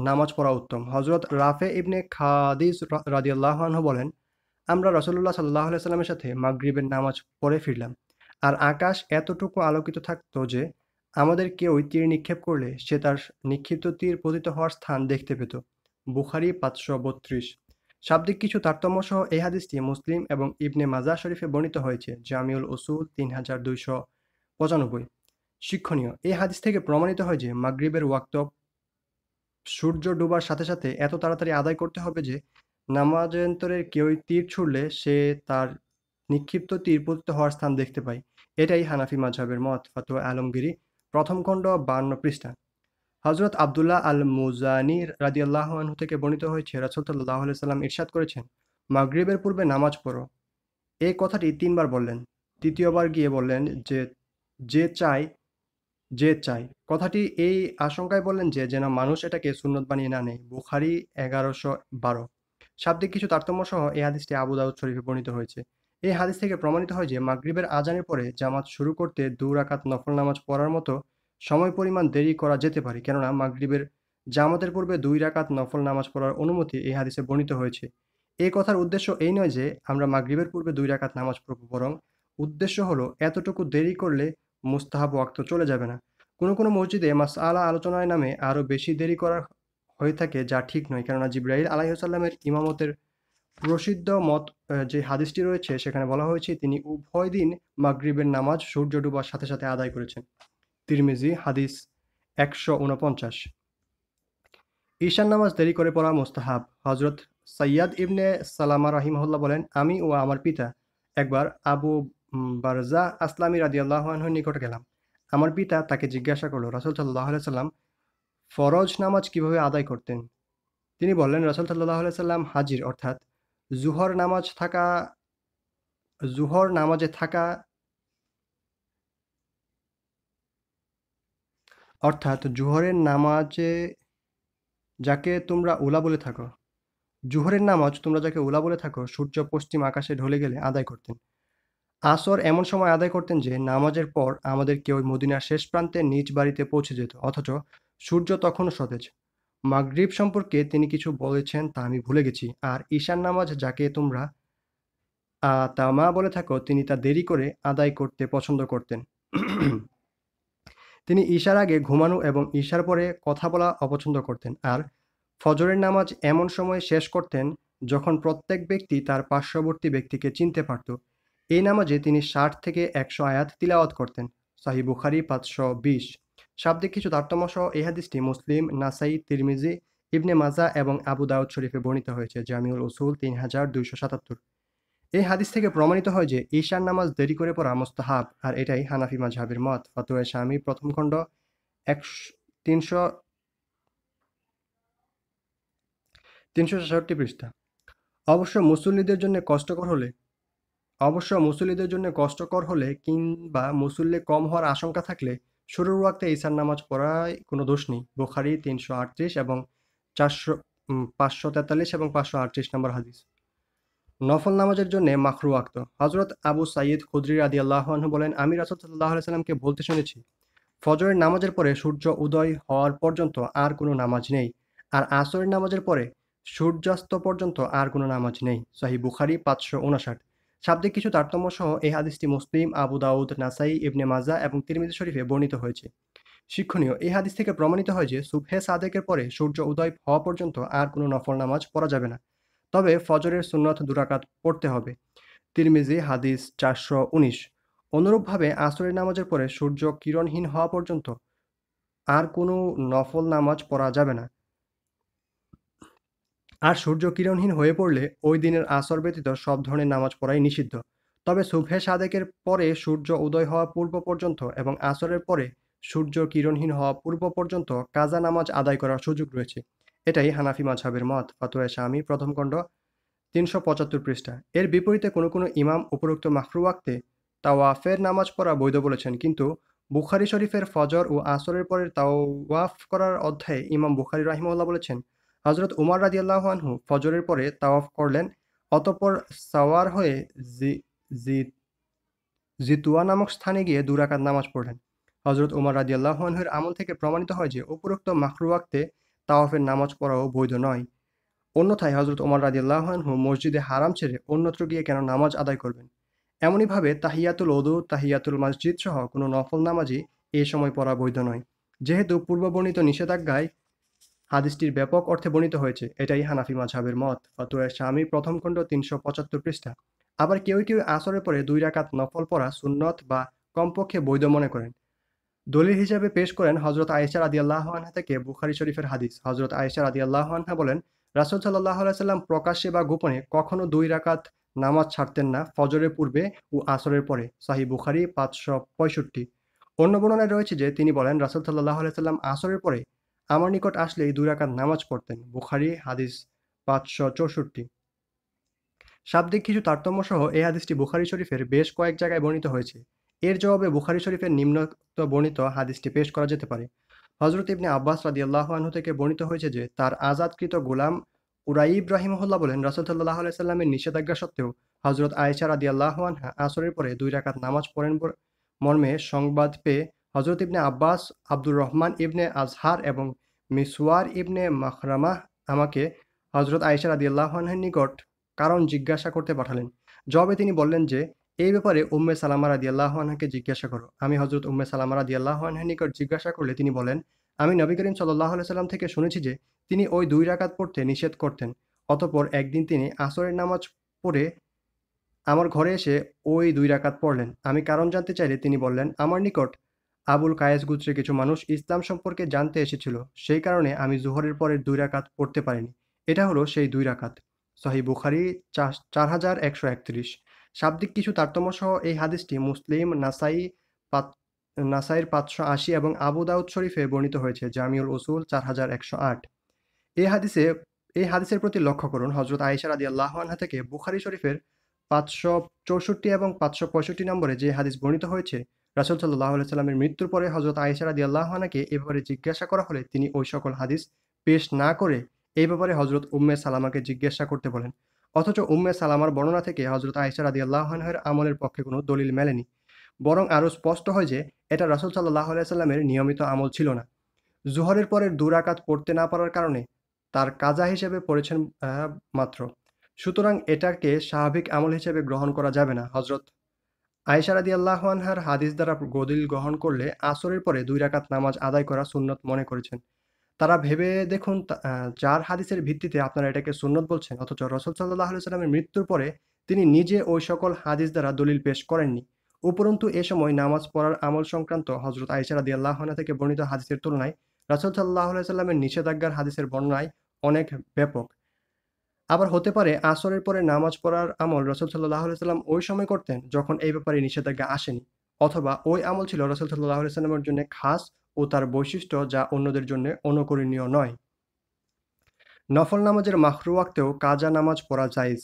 নামাজ পড়া উত্তম হজরত রাফে ইবনে খাদিস রাজিয়াল্লাহ আনহু বলেন আমরা রসল্লাহ সাল্লাহ সাল্লামের সাথে মাগরীবের নামাজ পড়ে ফিরলাম আর আকাশ এতটুকু আলোকিত থাকত যে আমাদের কেউ তীর নিক্ষেপ করলে সে তার নিক্ষিপ্ত তীর পতিত হওয়ার স্থান দেখতে পেত বুখারি পাঁচশো বত্রিশ শাব্দিক কিছু তারতম্য সহ এই হাদিসটি মুসলিম এবং ইবনে মাজা শরীফে বর্ণিত হয়েছে জামিউল ওসুল তিন হাজার দুইশো পঁচানব্বই শিক্ষণীয় এই হাদিস থেকে প্রমাণিত হয় যে মাগরীবের ওয়াক্ত সূর্য ডোবার সাথে সাথে এত তাড়াতাড়ি আদায় করতে হবে যে নামাজন্তরের কেউই তীর ছুড়লে সে তার নিক্ষিপ্ত তীর পতিত হওয়ার স্থান দেখতে পায় এটাই হানাফি মাঝহের মত অথবা আলমগিরি প্রথম খণ্ড বান্ন পৃষ্ঠা হজরত আবদুল্লাহ আল মুজানির রাজি আনহু থেকে বর্ণিত হয়েছে রাসুল্লাহ সাল্লাম ইরশাদ করেছেন মাগরীবের পূর্বে নামাজ পড়ো এই কথাটি তিনবার বললেন তৃতীয়বার গিয়ে বললেন যে যে চাই যে চাই কথাটি এই আশঙ্কায় বললেন যে যেন মানুষ এটাকে সুন্নত বানিয়ে না নেয় বুখারি এগারোশো বারো শাব্দিক কিছু তারতম্য সহ এই হাদিসটি আবু দাউদ শরীফে বর্ণিত হয়েছে এই হাদিস থেকে প্রমাণিত হয় যে মাগরীবের আজানের পরে জামাত শুরু করতে দু রাকাত নফল নামাজ পড়ার মতো সময় পরিমাণ দেরি করা যেতে পারে কেননা মাগরীবের জামাতের পূর্বে দুই রাকাত নফল নামাজ পড়ার অনুমতি এই হাদিসে বর্ণিত হয়েছে এই কথার উদ্দেশ্য এই নয় যে আমরা মাগরীবের পূর্বে দুই রাকাত নামাজ পড়ব বরং উদ্দেশ্য হলো এতটুকু দেরি করলে মুস্তাহাব ওয়াক্ত চলে যাবে না কোনো কোনো মসজিদে মাস আলা আলোচনায় নামে আরও বেশি দেরি করা হয়ে থাকে যা ঠিক নয় কেননা জিব্রাহিল আলাইসাল্লামের ইমামতের প্রসিদ্ধ মত যে হাদিসটি রয়েছে সেখানে বলা হয়েছে তিনি উভয় দিন মাগরিবের নামাজ সূর্য ডুবার সাথে সাথে আদায় করেছেন তিরমিজি হাদিস একশো উনপঞ্চাশ ঈশান নামাজ দেরি করে পড়া মোস্তাহাব হজরত সৈয়াদ ইবনে সালামা রাহিমহল্লা বলেন আমি ও আমার পিতা একবার আবু বারজা আসলামী রাজি আল্লাহানহর নিকট গেলাম আমার পিতা তাকে জিজ্ঞাসা করল রাসুল সাল্লাহ সাল্লাম ফরজ নামাজ কিভাবে আদায় করতেন তিনি বললেন রাসুল সাল্লাহ সাল্লাম হাজির অর্থাৎ জুহর নামাজ থাকা জুহর নামাজে থাকা অর্থাৎ জুহরের নামাজে যাকে তোমরা ওলা বলে থাকো জুহরের নামাজ তোমরা যাকে ওলা বলে থাকো সূর্য পশ্চিম আকাশে ঢলে গেলে আদায় করতেন আসর এমন সময় আদায় করতেন যে নামাজের পর আমাদের কেউ মদিনার শেষ প্রান্তে নিজ বাড়িতে পৌঁছে যেত অথচ সূর্য তখনও সতেজ মাগরিব সম্পর্কে তিনি কিছু বলেছেন তা আমি ভুলে গেছি আর ঈশান নামাজ যাকে তোমরা তা মা বলে থাকো তিনি তা দেরি করে আদায় করতে পছন্দ করতেন তিনি ঈশার আগে ঘুমানো এবং ঈশার পরে কথা বলা অপছন্দ করতেন আর ফজরের নামাজ এমন সময় শেষ করতেন যখন প্রত্যেক ব্যক্তি তার পার্শ্ববর্তী ব্যক্তিকে চিনতে পারত এই নামাজে তিনি ষাট থেকে একশো আয়াত তিলাওয়াত করতেন সাহি বুখারি পাঁচশো বিশ শাব্দিক কিছু তারতম্যসহ সহ এই হাদিসটি মুসলিম নাসাই তিরমিজি ইবনে মাজা এবং আবু দাউদ শরীফে বর্ণিত হয়েছে জামিউল উসুল তিন হাজার দুইশো সাতাত্তর এই হাদিস থেকে প্রমাণিত হয় যে ঈশার নামাজ দেরি করে পড়া মোস্তাহাব আর এটাই হানাফি মাঝহাবের মত ফতুয়া স্বামী প্রথম খণ্ড একশো তিনশো তিনশো ছেষট্টি পৃষ্ঠা অবশ্য মুসল্লিদের জন্য কষ্টকর হলে অবশ্য মুসল্লিদের জন্য কষ্টকর হলে কিংবা মুসল্লি কম হওয়ার আশঙ্কা থাকলে শুরুর ওয়াক্তে ইসার নামাজ পড়ায় কোনো দোষ নেই বোখারি তিনশো আটত্রিশ এবং চারশো পাঁচশো তেতাল্লিশ এবং পাঁচশো আটত্রিশ নম্বর হাদিস নফল নামাজের জন্য মাখরু আক্ত হজরত আবু সাইদ খুদ্রি আদি আল্লাহন বলেন আমি রাসুল সাল্লাহ সাল্লামকে বলতে শুনেছি ফজরের নামাজের পরে সূর্য উদয় হওয়ার পর্যন্ত আর কোনো নামাজ নেই আর আসরের নামাজের পরে সূর্যাস্ত পর্যন্ত আর কোনো নামাজ নেই সাহি বুখারি পাঁচশো উনষাট শাব্দিক কিছু তারতম্য সহ এই হাদিসটি মুসলিম আবু দাউদ নাসাই ইবনে মাজা এবং তিরমিজি শরীফে বর্ণিত হয়েছে শিক্ষণীয় এই হাদিস থেকে প্রমাণিত হয় যে সুফে সাদেকের পরে সূর্য উদয় হওয়া পর্যন্ত আর কোনো নফল নামাজ পড়া যাবে না তবে ফজরের সুন্নত দুরাকাত পড়তে হবে তিরমিজি হাদিস চারশো উনিশ অনুরূপভাবে আসরের নামাজের পরে সূর্য কিরণহীন হওয়া পর্যন্ত আর কোনো নফল নামাজ পড়া যাবে না আর সূর্য কিরণহীন হয়ে পড়লে ওই দিনের আসর ব্যতীত সব ধরনের নামাজ পড়াই নিষিদ্ধ তবে সুভে সাদেকের পরে সূর্য উদয় হওয়া পূর্ব পর্যন্ত এবং আসরের পরে সূর্য কিরণহীন হওয়া পূর্ব পর্যন্ত কাজা নামাজ আদায় করার সুযোগ রয়েছে এটাই হানাফি মাঝহাবের মত ফাতুয়া স্বামী প্রথম খণ্ড তিনশো পঁচাত্তর পৃষ্ঠা এর বিপরীতে কোনো কোনো ইমাম উপরোক্ত মাহরু আঁকতে তাওয়াফের নামাজ পড়া বৈধ বলেছেন কিন্তু বুখারি শরীফের ফজর ও আসরের পরের তাওয়াফ করার অধ্যায়ে ইমাম বুখারি রাহিমউল্লাহ বলেছেন হজরত উমার রাজি আল্লাহানহু ফজরের পরে তাওয়াফ করলেন অতপর সাওয়ার হয়ে জি জিতুয়া নামক স্থানে গিয়ে দুরাকাত নামাজ পড়লেন হজরত উমার রাজি আল্লাহানহুর আমল থেকে প্রমাণিত হয় যে উপরোক্ত মাখরুয়াক্তে তাওয়াফের নামাজ পড়াও বৈধ নয় অন্যথায় হজরত উমার রাজি আল্লাহানহু মসজিদে হারাম ছেড়ে অন্যত্র গিয়ে কেন নামাজ আদায় করবেন এমনইভাবে তাহিয়াতুল ওদু তাহিয়াতুল মসজিদ সহ কোনো নফল নামাজই এ সময় পড়া বৈধ নয় যেহেতু পূর্ববর্ণিত নিষেধাজ্ঞায় হাদিসটির ব্যাপক অর্থে বর্ণিত হয়েছে এটাই হানাফি মাঝহাবের মত ফতুয়া স্বামী প্রথম খণ্ড তিনশো পঁচাত্তর পৃষ্ঠা আবার কেউ কেউ আসরের পরে দুই রাকাত নফল পড়া সুন্নত বা কমপক্ষে বৈধ মনে করেন দলিল হিসেবে পেশ করেন হজরত আয়েশা রাদি আল্লাহ আনহা থেকে বুখারি শরীফের হাদিস হজরত আয়েশা রাদি আল্লাহ আনহা বলেন রাসুল সাল্লাহ সাল্লাম প্রকাশ্যে বা গোপনে কখনো দুই রাকাত নামাজ ছাড়তেন না ফজরের পূর্বে ও আসরের পরে শাহী বুখারি পাঁচশো পঁয়ষট্টি অন্য বর্ণনায় রয়েছে যে তিনি বলেন রাসুল সাল্লাহ আলাইসাল্লাম আসরের পরে আমার নিকট আসলে এই দুরাকাত নামাজ পড়তেন বুখারি হাদিস পাঁচশো চৌষট্টি শাব্দিক কিছু তারতম্য সহ এই হাদিসটি বুখারি শরীফের বেশ কয়েক জায়গায় বর্ণিত হয়েছে এর জবাবে বুখারি শরীফের নিম্নত বর্ণিত হাদিসটি পেশ করা যেতে পারে হজরত ইবনে আব্বাস রাদি আল্লাহানহু থেকে বর্ণিত হয়েছে যে তার আজাদকৃত গোলাম উরাই ইব্রাহিমহল্লা বলেন রসদুল্লাহ সাল্লামের নিষেধাজ্ঞা সত্ত্বেও হজরত আয়েশা রাদি আল্লাহানহা আসরের পরে দুই রাকাত নামাজ পড়েন মর্মে সংবাদ পেয়ে হজরত ইবনে আব্বাস আব্দুর রহমান ইবনে আজহার এবং মিসওয়ার ইবনে মখরামাহ আমাকে হজরত আদি আল্লাহনের নিকট কারণ জিজ্ঞাসা করতে পাঠালেন জবে তিনি বললেন যে এই ব্যাপারে উম্মে সালামা রাদিয়াল্লাহানহাকে জিজ্ঞাসা করো আমি হজরত উম্মে সালামা আল্লাহনের নিকট জিজ্ঞাসা করলে তিনি বলেন আমি নবী করিম সাল্লাহ সাল্লাম থেকে শুনেছি যে তিনি ওই দুই রাকাত পড়তে নিষেধ করতেন অতপর একদিন তিনি আসরের নামাজ পড়ে আমার ঘরে এসে ওই দুই রাকাত পড়লেন আমি কারণ জানতে চাইলে তিনি বললেন আমার নিকট আবুল কায়েস গুত্রে কিছু মানুষ ইসলাম সম্পর্কে জানতে এসেছিল সেই কারণে আমি জোহরের পরের দুই রাকাত পড়তে পারিনি এটা হলো সেই দুই রাকাত সহি বুখারি চার হাজার একশো একত্রিশ শাব্দিক কিছু তারতম্য সহ এই হাদিসটি মুসলিম নাসাই পাত নাসাইয়ের পাঁচশো আশি এবং আবু দাউদ শরীফে বর্ণিত হয়েছে জামিউল ওসুল চার হাজার একশো আট এই হাদিসে এই হাদিসের প্রতি লক্ষ্য করুন হজরত আয়েশা আদি আল্লাহ আনহা থেকে বুখারি শরীফের পাঁচশো চৌষট্টি এবং পাঁচশো পঁয়ষট্টি নম্বরে যে হাদিস বর্ণিত হয়েছে রাসুল সাল্লাহ সাল্লামের মৃত্যুর পরে হজরত আয়েশা রাদি আল্লাহানাকে এ ব্যাপারে জিজ্ঞাসা করা হলে তিনি ওই সকল হাদিস পেশ না করে এই ব্যাপারে হজরত উম্মে সালামাকে জিজ্ঞাসা করতে বলেন অথচ উম্মে সালামার বর্ণনা থেকে হজরত আয়েশা রাদি আল্লাহানহের আমলের পক্ষে কোনো দলিল মেলেনি বরং আরও স্পষ্ট হয় যে এটা রাসুল সাল্লাহ সাল্লামের নিয়মিত আমল ছিল না জোহরের পরে দুরাকাত পড়তে না পারার কারণে তার কাজা হিসেবে পড়েছেন মাত্র সুতরাং এটাকে স্বাভাবিক আমল হিসেবে গ্রহণ করা যাবে না হজরত আয়েশা রাদি আনহার হাদিস দ্বারা গদিল গ্রহণ করলে আসরের পরে দুই রাকাত নামাজ আদায় করা সুন্নত মনে করেছেন তারা ভেবে দেখুন যার হাদিসের ভিত্তিতে আপনারা এটাকে সুন্নত বলছেন অথচ রসুল সাল্লাহ সাল্লামের মৃত্যুর পরে তিনি নিজে ওই সকল হাদিস দ্বারা দলিল পেশ করেননি উপরন্তু এ সময় নামাজ পড়ার আমল সংক্রান্ত হজরত আয়েশা রাদি আল্লাহনা থেকে বর্ণিত হাদিসের তুলনায় রসুল সাল্লাহ সাল্লামের নিষেধাজ্ঞার হাদিসের বর্ণনায় অনেক ব্যাপক আবার হতে পারে আসরের পরে নামাজ পড়ার আমল রসুল সাল্লাহ সাল্লাম ওই সময় করতেন যখন এই ব্যাপারে নিষেধাজ্ঞা আসেনি অথবা ওই আমল ছিল রসুল সাল্লাহ সাল্লামের জন্য খাস ও তার বৈশিষ্ট্য যা অন্যদের জন্য অনুকরণীয় নয় নফল নামাজের মাখরু কাজা নামাজ পড়া জায়েজ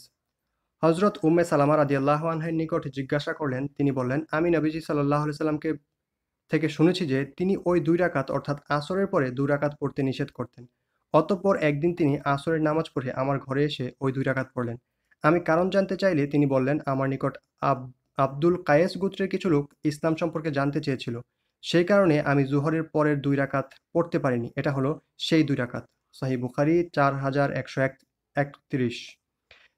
হজরত উম্মে সালামা রাজি আল্লাহ আনহের নিকট জিজ্ঞাসা করলেন তিনি বললেন আমি নবীজি সাল্লাহ সাল্লামকে থেকে শুনেছি যে তিনি ওই দুই রাকাত অর্থাৎ আসরের পরে দুই রাকাত পড়তে নিষেধ করতেন অতঃপর একদিন তিনি আসরের নামাজ পড়ে আমার ঘরে এসে ওই দুই রাখাত পড়লেন আমি কারণ জানতে চাইলে তিনি বললেন আমার নিকট আব আব্দুল কায়েস গোত্রের কিছু লোক ইসলাম সম্পর্কে জানতে চেয়েছিল সেই কারণে আমি জুহরের পরের দুই রাকাত পড়তে পারিনি এটা হলো সেই দুই রাকাত সাহি বুখারি চার হাজার একশো একত্রিশ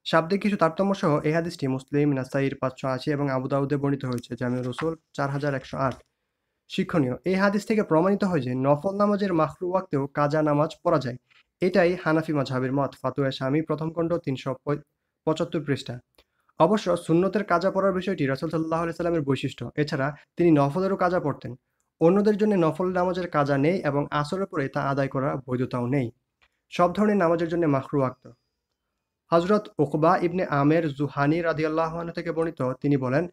শাব্দে কিছু তারতম্য সহ এই হাদিসটি মুসলিম নাসাইর পাঁচশো আশি এবং আবুদাউদে বর্ণিত হয়েছে জামিউর রসুল চার হাজার একশো আট শিক্ষণীয় এই হাদিস থেকে প্রমাণিত হয় যে নফল নামাজের মাখরু ওয়াক্তেও কাজা নামাজ পড়া যায় এটাই হানাফি মাঝহাবের মত ফাতুয়া স্বামী প্রথম খণ্ড তিনশো পঁচাত্তর পৃষ্ঠা অবশ্য সুন্নতের কাজা পড়ার বিষয়টি রসুল সাল্লাহ সাল্লামের বৈশিষ্ট্য এছাড়া তিনি নফলেরও কাজা পড়তেন অন্যদের জন্য নফল নামাজের কাজা নেই এবং আসরের পরে তা আদায় করা বৈধতাও নেই সব ধরনের নামাজের জন্য মাখরু আক্ত হজরত ওকবা ইবনে আমের জুহানি রাদিয়াল্লাহন থেকে বর্ণিত তিনি বলেন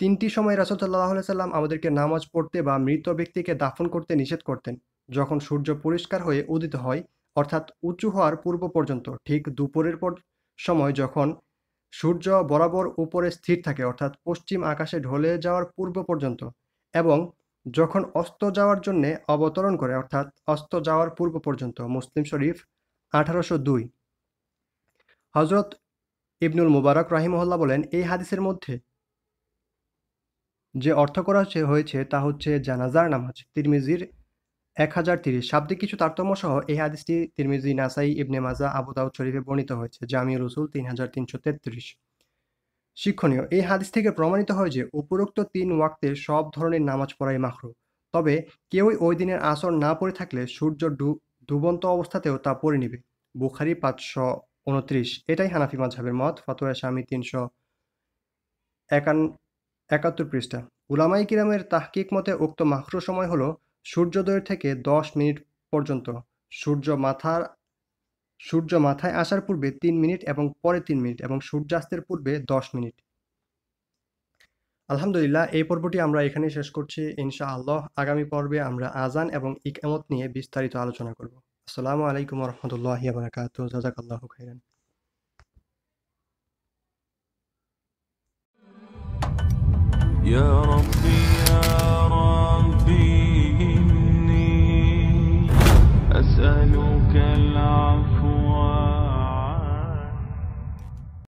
তিনটি সময় রাসুল সাল্লাহ সাল্লাম আমাদেরকে নামাজ পড়তে বা মৃত ব্যক্তিকে দাফন করতে নিষেধ করতেন যখন সূর্য পরিষ্কার হয়ে উদিত হয় অর্থাৎ উঁচু হওয়ার পূর্ব পর্যন্ত ঠিক দুপুরের পর সময় যখন সূর্য বরাবর উপরে স্থির থাকে অর্থাৎ পশ্চিম আকাশে ঢলে যাওয়ার পূর্ব পর্যন্ত এবং যখন অস্ত যাওয়ার জন্য অবতরণ করে অর্থাৎ অস্ত যাওয়ার পূর্ব পর্যন্ত মুসলিম শরীফ আঠারোশো দুই হজরত ইবনুল মুবারক রাহিমহল্লা বলেন এই হাদিসের মধ্যে যে অর্থ করা হচ্ছে- হয়েছে তা হচ্ছে জানাজার নামাজ। তিরমিজির এক হাজার তিরিশ শাব্দিক কিছু তারতম্য সহ এই হাদিসটি তিরমিজি, নাসাই ইবনে মাজা আবু শরীফে বর্ণিত হয়েছে। রসুল তিন হাজার তিনশো তেত্রিশ শিক্ষণীয়, এই হাদিস থেকে প্রমাণিত হয় যে উপরোক্ত তিন ওয়াক্তে সব ধরনের নামাজ পড়াই মাখরু তবে কেউই ওই দিনের আসর না পড়ে থাকলে সূর্য ডুবন্ত অবস্থাতেও তা পড়ে নিবে। বুখারি পাঁচশো উনত্রিশ এটাই হানাফি মাযহাবের মত। ফতোয়া তিনশো একান একাত্তর পৃষ্ঠা উলামাই কিরামের তাহকিক মতে উক্ত মাখরু সময় হলো সূর্যোদয়ের থেকে দশ মিনিট পর্যন্ত সূর্য মাথার সূর্য মাথায় আসার পূর্বে তিন মিনিট এবং পরে তিন মিনিট এবং সূর্যাস্তের পূর্বে দশ মিনিট আলহামদুলিল্লাহ এই পর্বটি আমরা এখানে শেষ করছি ইনশা আল্লাহ আগামী পর্বে আমরা আজান এবং ইকামত নিয়ে বিস্তারিত আলোচনা করব আসসালামু আলাইকুম রহমতুল্লাহ বারাকাত আল্লাহ খাইরান يا ربي يا ربي إني أسألك العفو